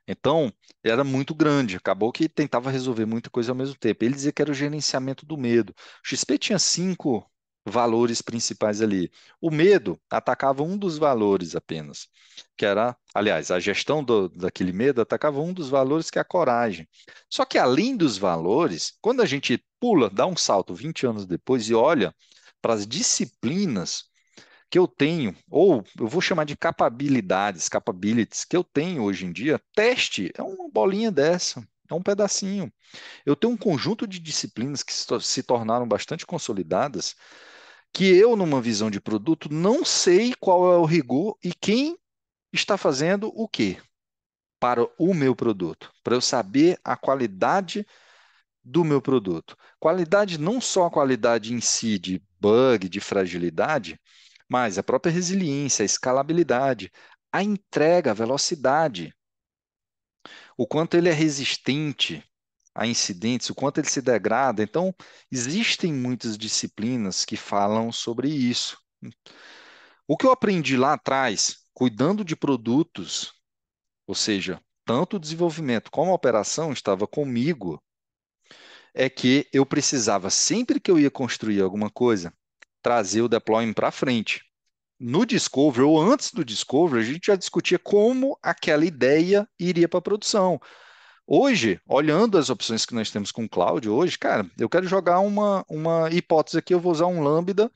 Então, era muito grande, acabou que tentava resolver muita coisa ao mesmo tempo. Ele dizia que era o gerenciamento do medo. O XP tinha cinco valores principais ali. O medo atacava um dos valores apenas, que era, aliás, a gestão do, daquele medo atacava um dos valores que é a coragem. Só que além dos valores, quando a gente pula, dá um salto 20 anos depois e olha para as disciplinas que eu tenho, ou eu vou chamar de capabilidades, capabilities, que eu tenho hoje em dia, teste é uma bolinha dessa, é um pedacinho. Eu tenho um conjunto de disciplinas que se tornaram bastante consolidadas, que eu, numa visão de produto, não sei qual é o rigor e quem está fazendo o quê para o meu produto, para eu saber a qualidade do meu produto. Qualidade não só a qualidade em si de bug, de fragilidade, mas a própria resiliência, a escalabilidade, a entrega, a velocidade, o quanto ele é resistente a incidentes, o quanto ele se degrada. Então, existem muitas disciplinas que falam sobre isso. O que eu aprendi lá atrás, cuidando de produtos, ou seja, tanto o desenvolvimento como a operação estava comigo, é que eu precisava, sempre que eu ia construir alguma coisa, trazer o deployment para frente. No Discovery, ou antes do Discovery, a gente já discutia como aquela ideia iria para a produção. Hoje, olhando as opções que nós temos com o cloud hoje, cara, eu quero jogar uma, uma hipótese aqui, eu vou usar um Lambda,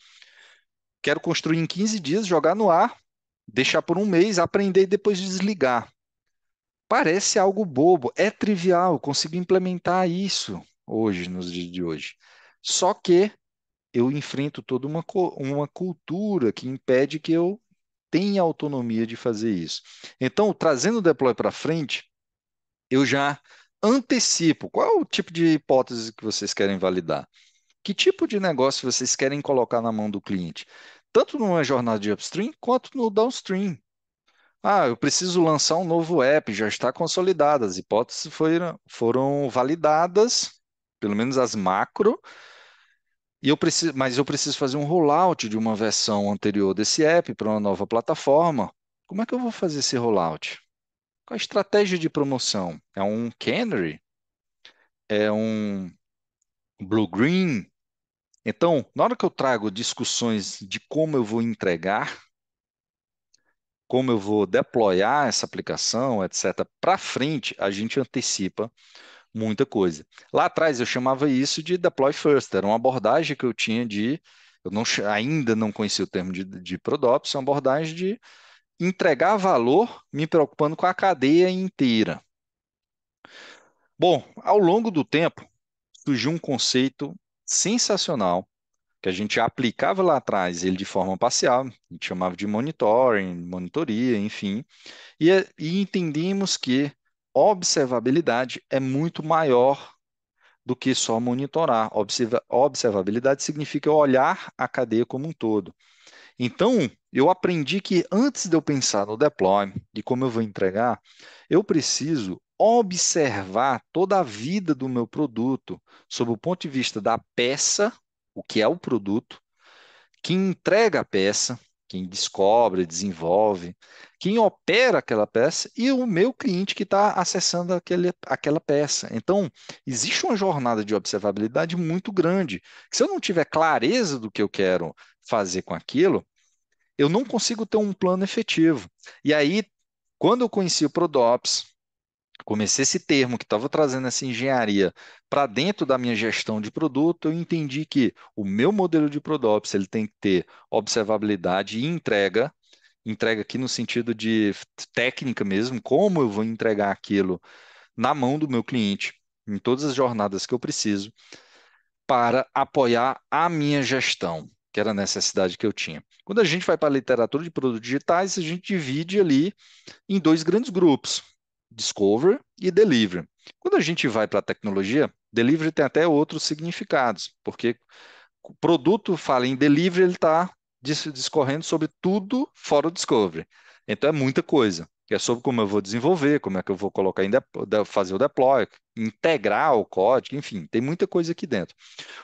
quero construir em 15 dias, jogar no ar, deixar por um mês, aprender e depois desligar. Parece algo bobo, é trivial, consigo implementar isso hoje, nos dias de hoje. Só que eu enfrento toda uma, uma cultura que impede que eu tenha autonomia de fazer isso. Então, trazendo o deploy para frente, eu já antecipo qual é o tipo de hipótese que vocês querem validar. Que tipo de negócio vocês querem colocar na mão do cliente? Tanto numa jornada de upstream quanto no downstream. Ah, eu preciso lançar um novo app, já está consolidado, as hipóteses foram, foram validadas, pelo menos as macro, e eu preciso, mas eu preciso fazer um rollout de uma versão anterior desse app para uma nova plataforma. Como é que eu vou fazer esse rollout? Qual a estratégia de promoção? É um Canary? É um Blue Green? Então, na hora que eu trago discussões de como eu vou entregar, como eu vou deployar essa aplicação, etc., para frente, a gente antecipa muita coisa. Lá atrás eu chamava isso de deploy first, era uma abordagem que eu tinha de. Eu não, ainda não conhecia o termo de, de Prodops, é uma abordagem de entregar valor me preocupando com a cadeia inteira. Bom, ao longo do tempo, surgiu um conceito sensacional que a gente aplicava lá atrás ele de forma parcial, a gente chamava de monitoring, monitoria, enfim, e, é, e entendemos que observabilidade é muito maior do que só monitorar. Observa, observabilidade significa olhar a cadeia como um todo. Então, eu aprendi que antes de eu pensar no deploy, de como eu vou entregar, eu preciso observar toda a vida do meu produto sob o ponto de vista da peça, o que é o produto, quem entrega a peça, quem descobre, desenvolve, quem opera aquela peça e o meu cliente que está acessando aquele, aquela peça. Então, existe uma jornada de observabilidade muito grande. Se eu não tiver clareza do que eu quero fazer com aquilo, eu não consigo ter um plano efetivo. E aí, quando eu conheci o Prodops, comecei esse termo que estava trazendo essa engenharia para dentro da minha gestão de produto, eu entendi que o meu modelo de Prodops ele tem que ter observabilidade e entrega, entrega aqui no sentido de técnica mesmo, como eu vou entregar aquilo na mão do meu cliente, em todas as jornadas que eu preciso, para apoiar a minha gestão que era a necessidade que eu tinha. Quando a gente vai para a literatura de produtos digitais, a gente divide ali em dois grandes grupos, Discover e Delivery. Quando a gente vai para a tecnologia, Delivery tem até outros significados, porque o produto fala em Delivery, ele está discorrendo sobre tudo fora o Discovery. Então é muita coisa é sobre como eu vou desenvolver, como é que eu vou colocar em fazer o deploy, integrar o código, enfim, tem muita coisa aqui dentro.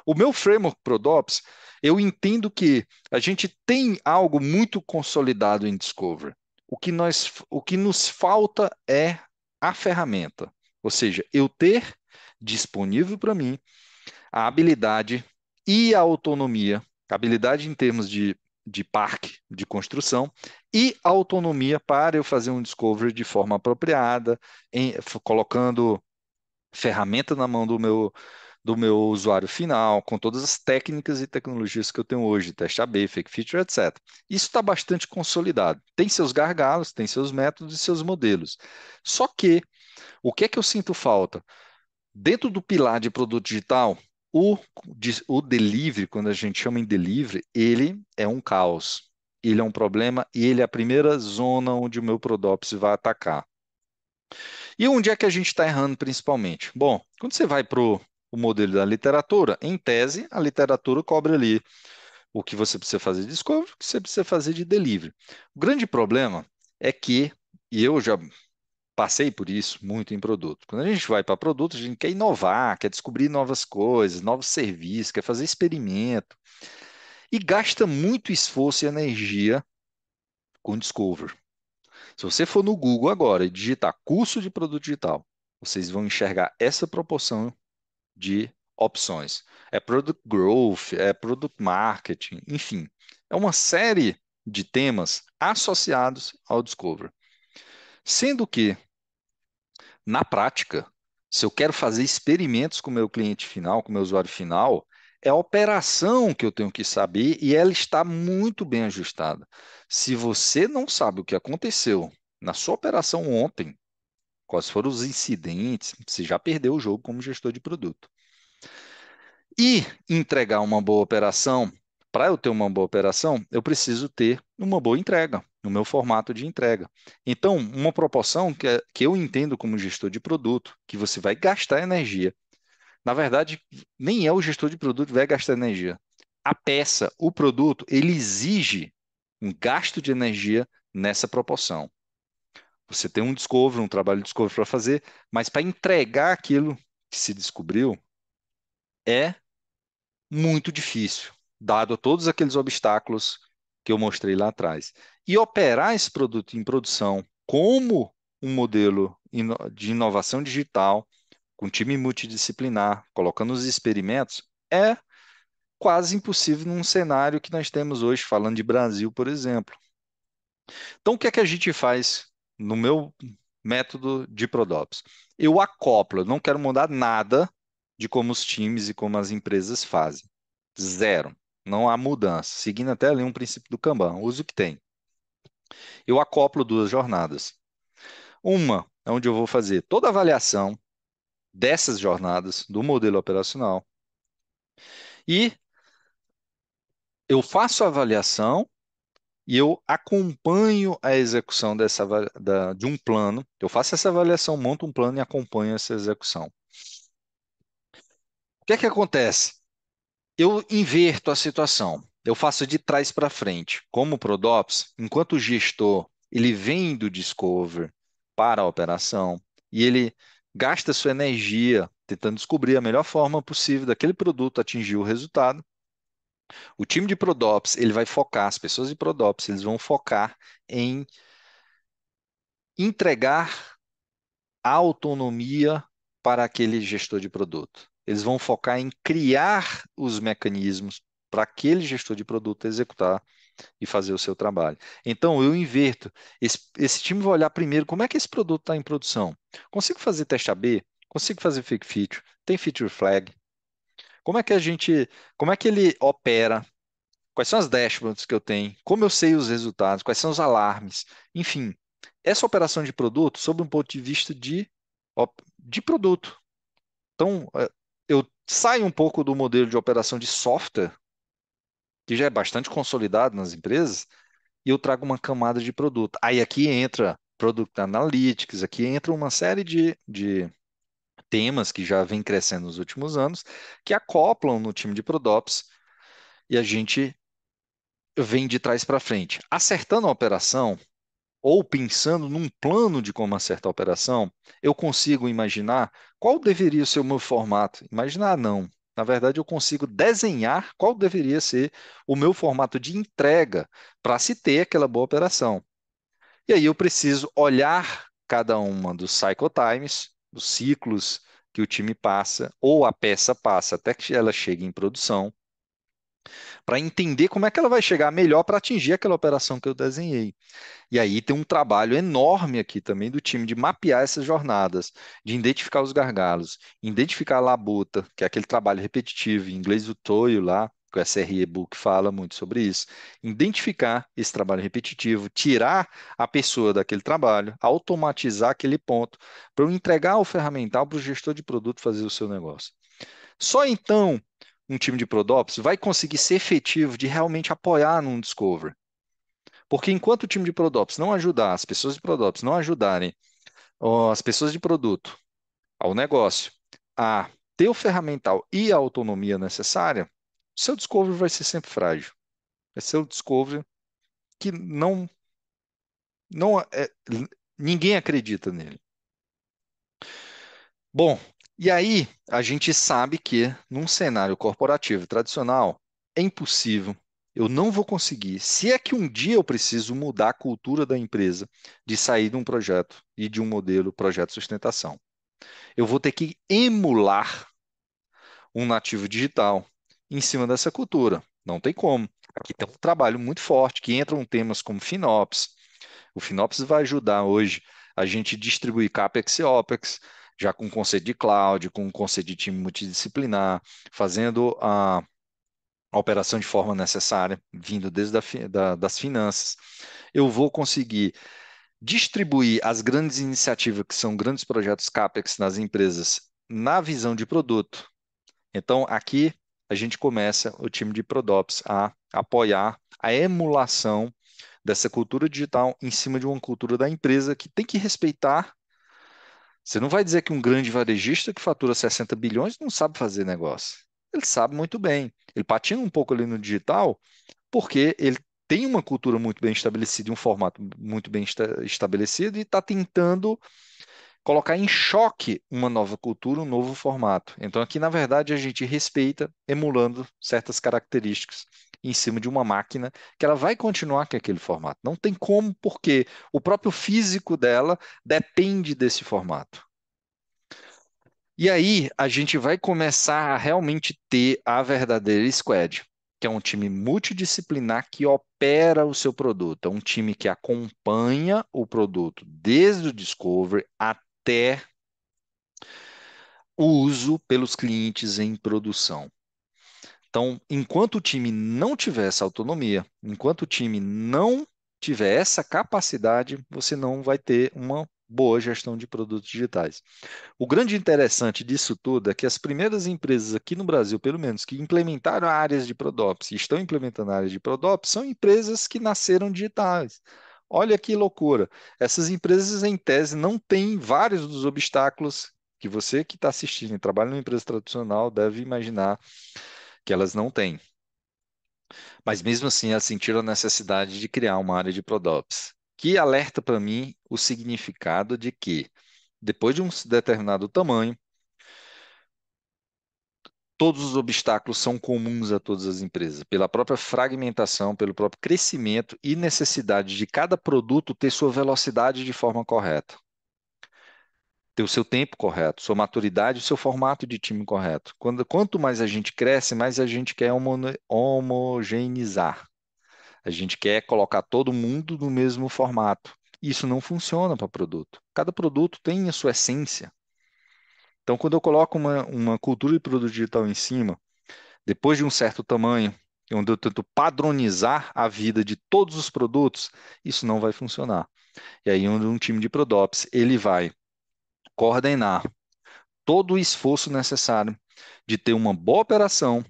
O meu framework ProDops, eu entendo que a gente tem algo muito consolidado em Discover. O que, nós, o que nos falta é a ferramenta, ou seja, eu ter disponível para mim a habilidade e a autonomia, habilidade em termos de de parque de construção e autonomia para eu fazer um discovery de forma apropriada, em, colocando ferramenta na mão do meu do meu usuário final, com todas as técnicas e tecnologias que eu tenho hoje, teste AB, fake feature, etc. Isso está bastante consolidado. Tem seus gargalos, tem seus métodos e seus modelos. Só que, o que é que eu sinto falta? Dentro do pilar de produto digital, o, o delivery, quando a gente chama em delivery, ele é um caos, ele é um problema e ele é a primeira zona onde o meu prodops vai atacar. E onde é que a gente está errando principalmente? Bom, quando você vai para o modelo da literatura, em tese, a literatura cobre ali o que você precisa fazer de discovery, o que você precisa fazer de delivery. O grande problema é que, e eu já passei por isso muito em produto. Quando a gente vai para produto, a gente quer inovar, quer descobrir novas coisas, novos serviços, quer fazer experimento. E gasta muito esforço e energia com Discover. Se você for no Google agora e digitar curso de produto digital, vocês vão enxergar essa proporção de opções. É product growth, é product marketing, enfim, é uma série de temas associados ao Discover. Sendo que na prática, se eu quero fazer experimentos com o meu cliente final, com o meu usuário final, é a operação que eu tenho que saber e ela está muito bem ajustada. Se você não sabe o que aconteceu na sua operação ontem, quais foram os incidentes, você já perdeu o jogo como gestor de produto. E entregar uma boa operação para eu ter uma boa operação, eu preciso ter uma boa entrega, no meu formato de entrega. Então, uma proporção que, é, que eu entendo como gestor de produto, que você vai gastar energia. Na verdade, nem é o gestor de produto que vai gastar energia. A peça, o produto, ele exige um gasto de energia nessa proporção. Você tem um discovery, um trabalho de discovery para fazer, mas para entregar aquilo que se descobriu é muito difícil dado todos aqueles obstáculos que eu mostrei lá atrás. E operar esse produto em produção como um modelo de inovação digital, com time multidisciplinar, colocando os experimentos, é quase impossível num cenário que nós temos hoje, falando de Brasil, por exemplo. Então, o que é que a gente faz no meu método de Prodops? Eu acoplo, não quero mudar nada de como os times e como as empresas fazem. Zero. Não há mudança, seguindo até ali um princípio do Kanban, uso o que tem. Eu acoplo duas jornadas. Uma é onde eu vou fazer toda a avaliação dessas jornadas do modelo operacional. E eu faço a avaliação e eu acompanho a execução dessa, da, de um plano. Eu faço essa avaliação, monto um plano e acompanho essa execução. O que é que acontece? eu inverto a situação. Eu faço de trás para frente. Como o Prodops, enquanto o gestor ele vem do Discover para a operação e ele gasta sua energia tentando descobrir a melhor forma possível daquele produto atingir o resultado. O time de Prodops ele vai focar, as pessoas de Prodops eles vão focar em entregar a autonomia para aquele gestor de produto eles vão focar em criar os mecanismos para aquele gestor de produto executar e fazer o seu trabalho. Então, eu inverto. Esse, esse time vai olhar primeiro como é que esse produto está em produção. Consigo fazer teste AB? Consigo fazer fake feature? Tem feature flag? Como é que a gente, como é que ele opera? Quais são as dashboards que eu tenho? Como eu sei os resultados? Quais são os alarmes? Enfim, essa operação de produto sob um ponto de vista de, de produto. Então, é, sai um pouco do modelo de operação de software, que já é bastante consolidado nas empresas, e eu trago uma camada de produto. Aí aqui entra Product Analytics, aqui entra uma série de, de temas que já vem crescendo nos últimos anos, que acoplam no time de ProDops e a gente vem de trás para frente. Acertando a operação, ou pensando num plano de como acertar a operação, eu consigo imaginar qual deveria ser o meu formato. Imaginar não. Na verdade, eu consigo desenhar qual deveria ser o meu formato de entrega para se ter aquela boa operação. E aí eu preciso olhar cada uma dos cycle times, dos ciclos que o time passa, ou a peça passa até que ela chegue em produção, para entender como é que ela vai chegar melhor para atingir aquela operação que eu desenhei. E aí tem um trabalho enorme aqui também do time de mapear essas jornadas, de identificar os gargalos, identificar a labuta, que é aquele trabalho repetitivo, em inglês o toio lá, que o SRE Book fala muito sobre isso, identificar esse trabalho repetitivo, tirar a pessoa daquele trabalho, automatizar aquele ponto, para eu entregar o ferramental para o gestor de produto fazer o seu negócio. Só então um time de Prodops vai conseguir ser efetivo de realmente apoiar num Discover. Porque enquanto o time de Prodops não ajudar, as pessoas de Prodops não ajudarem as pessoas de produto ao negócio a ter o ferramental e a autonomia necessária, seu Discover vai ser sempre frágil. Vai é ser o Discover que não. não é, é, ninguém acredita nele. Bom, e aí, a gente sabe que num cenário corporativo tradicional é impossível, eu não vou conseguir. Se é que um dia eu preciso mudar a cultura da empresa de sair de um projeto e de um modelo projeto sustentação, eu vou ter que emular um nativo digital em cima dessa cultura. Não tem como. Aqui tem um trabalho muito forte que entram temas como FinOps. O FinOps vai ajudar hoje a gente distribuir CAPEX e OPEX já com conceito de cloud, com conceito de time multidisciplinar, fazendo a, operação de forma necessária, vindo desde a, da, das finanças, eu vou conseguir distribuir as grandes iniciativas, que são grandes projetos CAPEX nas empresas, na visão de produto. Então, aqui a gente começa o time de Prodops a apoiar a emulação dessa cultura digital em cima de uma cultura da empresa que tem que respeitar você não vai dizer que um grande varejista que fatura 60 bilhões não sabe fazer negócio. Ele sabe muito bem. Ele patina um pouco ali no digital, porque ele tem uma cultura muito bem estabelecida, um formato muito bem estabelecido e está tentando colocar em choque uma nova cultura, um novo formato. Então, aqui, na verdade, a gente respeita, emulando certas características em cima de uma máquina que ela vai continuar com aquele formato. Não tem como, porque o próprio físico dela depende desse formato. E aí a gente vai começar a realmente ter a verdadeira squad, que é um time multidisciplinar que opera o seu produto, é um time que acompanha o produto desde o discovery até o uso pelos clientes em produção. Então, enquanto o time não tiver essa autonomia, enquanto o time não tiver essa capacidade, você não vai ter uma boa gestão de produtos digitais. O grande interessante disso tudo é que as primeiras empresas aqui no Brasil, pelo menos, que implementaram áreas de ProDops e estão implementando áreas de ProDops, são empresas que nasceram digitais. Olha que loucura! Essas empresas, em tese, não têm vários dos obstáculos que você que está assistindo e trabalha numa empresa tradicional deve imaginar que elas não têm. Mas mesmo assim, elas sentiram a necessidade de criar uma área de ProDops, que alerta para mim o significado de que, depois de um determinado tamanho, todos os obstáculos são comuns a todas as empresas, pela própria fragmentação, pelo próprio crescimento e necessidade de cada produto ter sua velocidade de forma correta ter o seu tempo correto, sua maturidade, o seu formato de time correto. Quando, quanto mais a gente cresce, mais a gente quer homo, homogeneizar. A gente quer colocar todo mundo no mesmo formato. Isso não funciona para produto. Cada produto tem a sua essência. Então, quando eu coloco uma, uma cultura de produto digital em cima, depois de um certo tamanho, onde eu tento padronizar a vida de todos os produtos, isso não vai funcionar. E aí, onde um time de ProDops, ele vai coordenar todo o esforço necessário de ter uma boa operação,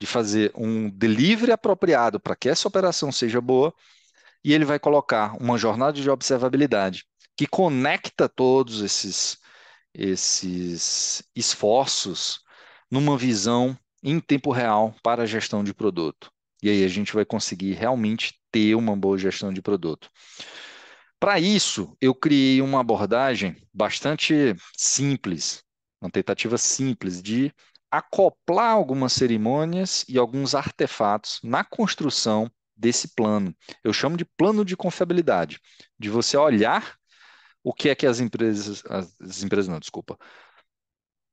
de fazer um delivery apropriado para que essa operação seja boa, e ele vai colocar uma jornada de observabilidade que conecta todos esses, esses esforços numa visão em tempo real para a gestão de produto. E aí a gente vai conseguir realmente ter uma boa gestão de produto. Para isso, eu criei uma abordagem bastante simples, uma tentativa simples de acoplar algumas cerimônias e alguns artefatos na construção desse plano. Eu chamo de plano de confiabilidade, de você olhar o que é que as empresas, as empresas não, desculpa.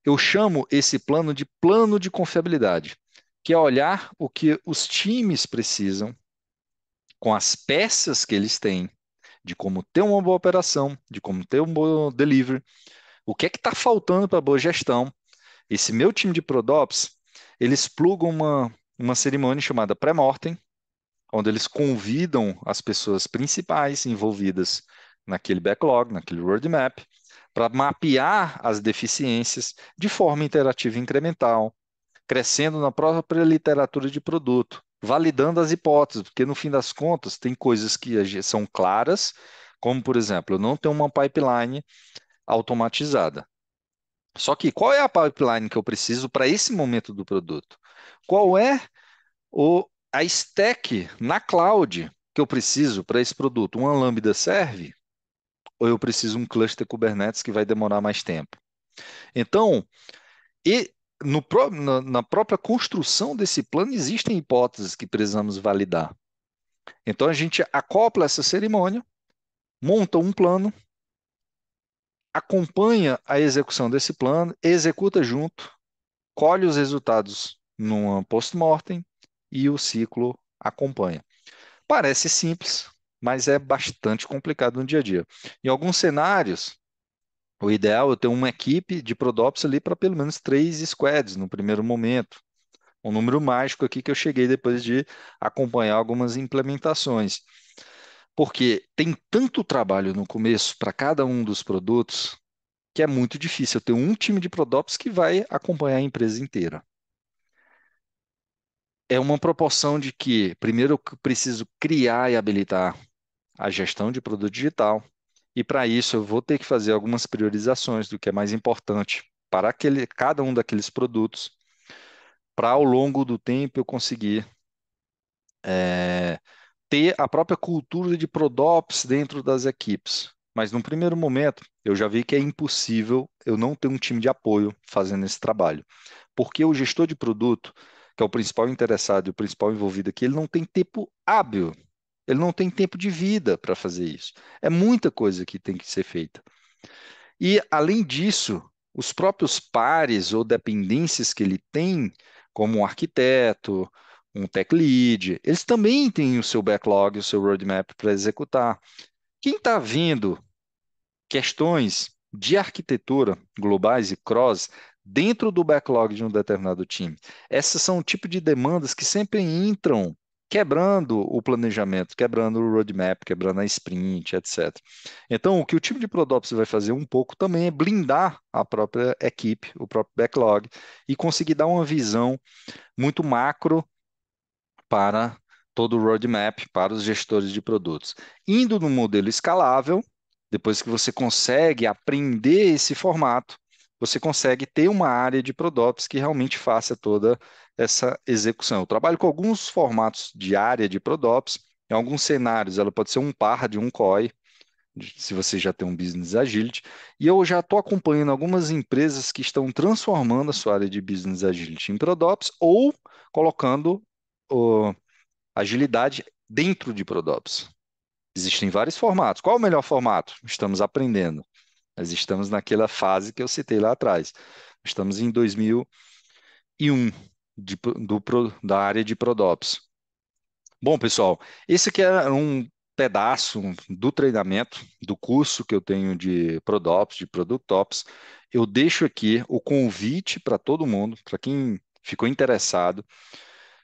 Eu chamo esse plano de plano de confiabilidade, que é olhar o que os times precisam com as peças que eles têm de como ter uma boa operação, de como ter um bom delivery, o que é que está faltando para boa gestão. Esse meu time de ProDops, eles plugam uma, uma cerimônia chamada pré-mortem, onde eles convidam as pessoas principais envolvidas naquele backlog, naquele roadmap, para mapear as deficiências de forma interativa e incremental, crescendo na própria literatura de produto, validando as hipóteses, porque no fim das contas tem coisas que são claras, como por exemplo, eu não tenho uma pipeline automatizada. Só que qual é a pipeline que eu preciso para esse momento do produto? Qual é o, a stack na cloud que eu preciso para esse produto? Uma Lambda serve? Ou eu preciso um cluster Kubernetes que vai demorar mais tempo? Então, e no, na, na própria construção desse plano existem hipóteses que precisamos validar. Então a gente acopla essa cerimônia, monta um plano, acompanha a execução desse plano, executa junto, colhe os resultados numa post-mortem e o ciclo acompanha. Parece simples, mas é bastante complicado no dia a dia. Em alguns cenários, o ideal é ter uma equipe de ProDops ali para pelo menos três squads no primeiro momento. Um número mágico aqui que eu cheguei depois de acompanhar algumas implementações. Porque tem tanto trabalho no começo para cada um dos produtos que é muito difícil ter um time de ProDops que vai acompanhar a empresa inteira. É uma proporção de que, primeiro, eu preciso criar e habilitar a gestão de produto digital, e para isso eu vou ter que fazer algumas priorizações do que é mais importante para aquele, cada um daqueles produtos, para ao longo do tempo eu conseguir é, ter a própria cultura de ProDops dentro das equipes. Mas num primeiro momento, eu já vi que é impossível eu não ter um time de apoio fazendo esse trabalho. Porque o gestor de produto, que é o principal interessado e o principal envolvido aqui, ele não tem tempo hábil ele não tem tempo de vida para fazer isso. É muita coisa que tem que ser feita. E, além disso, os próprios pares ou dependências que ele tem, como um arquiteto, um tech lead, eles também têm o seu backlog, o seu roadmap para executar. Quem está vendo questões de arquitetura globais e cross dentro do backlog de um determinado time, essas são o tipo de demandas que sempre entram quebrando o planejamento, quebrando o roadmap, quebrando a sprint, etc. Então, o que o time de Prodops vai fazer um pouco também é blindar a própria equipe, o próprio backlog, e conseguir dar uma visão muito macro para todo o roadmap, para os gestores de produtos. Indo no modelo escalável, depois que você consegue aprender esse formato, você consegue ter uma área de ProDops que realmente faça toda essa execução. Eu trabalho com alguns formatos de área de ProDops, em alguns cenários ela pode ser um par de um COI, se você já tem um Business Agility, e eu já estou acompanhando algumas empresas que estão transformando a sua área de Business Agility em ProDops ou colocando agilidade dentro de ProDops. Existem vários formatos. Qual é o melhor formato? Estamos aprendendo. Nós estamos naquela fase que eu citei lá atrás. Estamos em 2001 de, do, da área de Prodops. Bom, pessoal, esse aqui é um pedaço do treinamento, do curso que eu tenho de Prodops, de Productops. Eu deixo aqui o convite para todo mundo, para quem ficou interessado.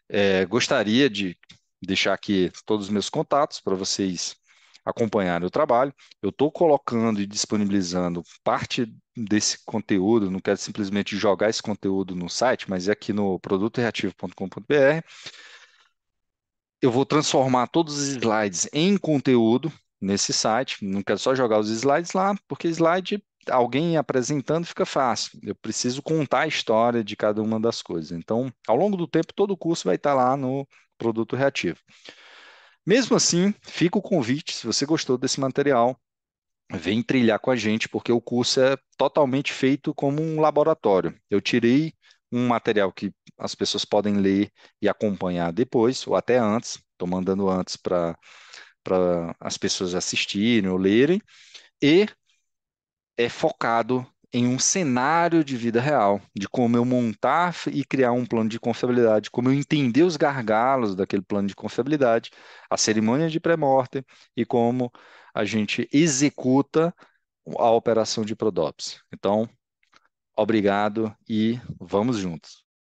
É, gostaria de deixar aqui todos os meus contatos para vocês acompanharem o trabalho. Eu estou colocando e disponibilizando parte desse conteúdo, não quero simplesmente jogar esse conteúdo no site, mas é aqui no produtoreativo.com.br. Eu vou transformar todos os slides em conteúdo nesse site. Não quero só jogar os slides lá, porque slide alguém apresentando fica fácil. Eu preciso contar a história de cada uma das coisas. Então, ao longo do tempo, todo o curso vai estar lá no produto reativo. Mesmo assim, fica o convite, se você gostou desse material, vem trilhar com a gente, porque o curso é totalmente feito como um laboratório. Eu tirei um material que as pessoas podem ler e acompanhar depois, ou até antes, estou mandando antes para as pessoas assistirem ou lerem, e é focado em um cenário de vida real, de como eu montar e criar um plano de confiabilidade, como eu entender os gargalos daquele plano de confiabilidade, a cerimônia de pré morte e como a gente executa a operação de Prodops. Então, obrigado e vamos juntos.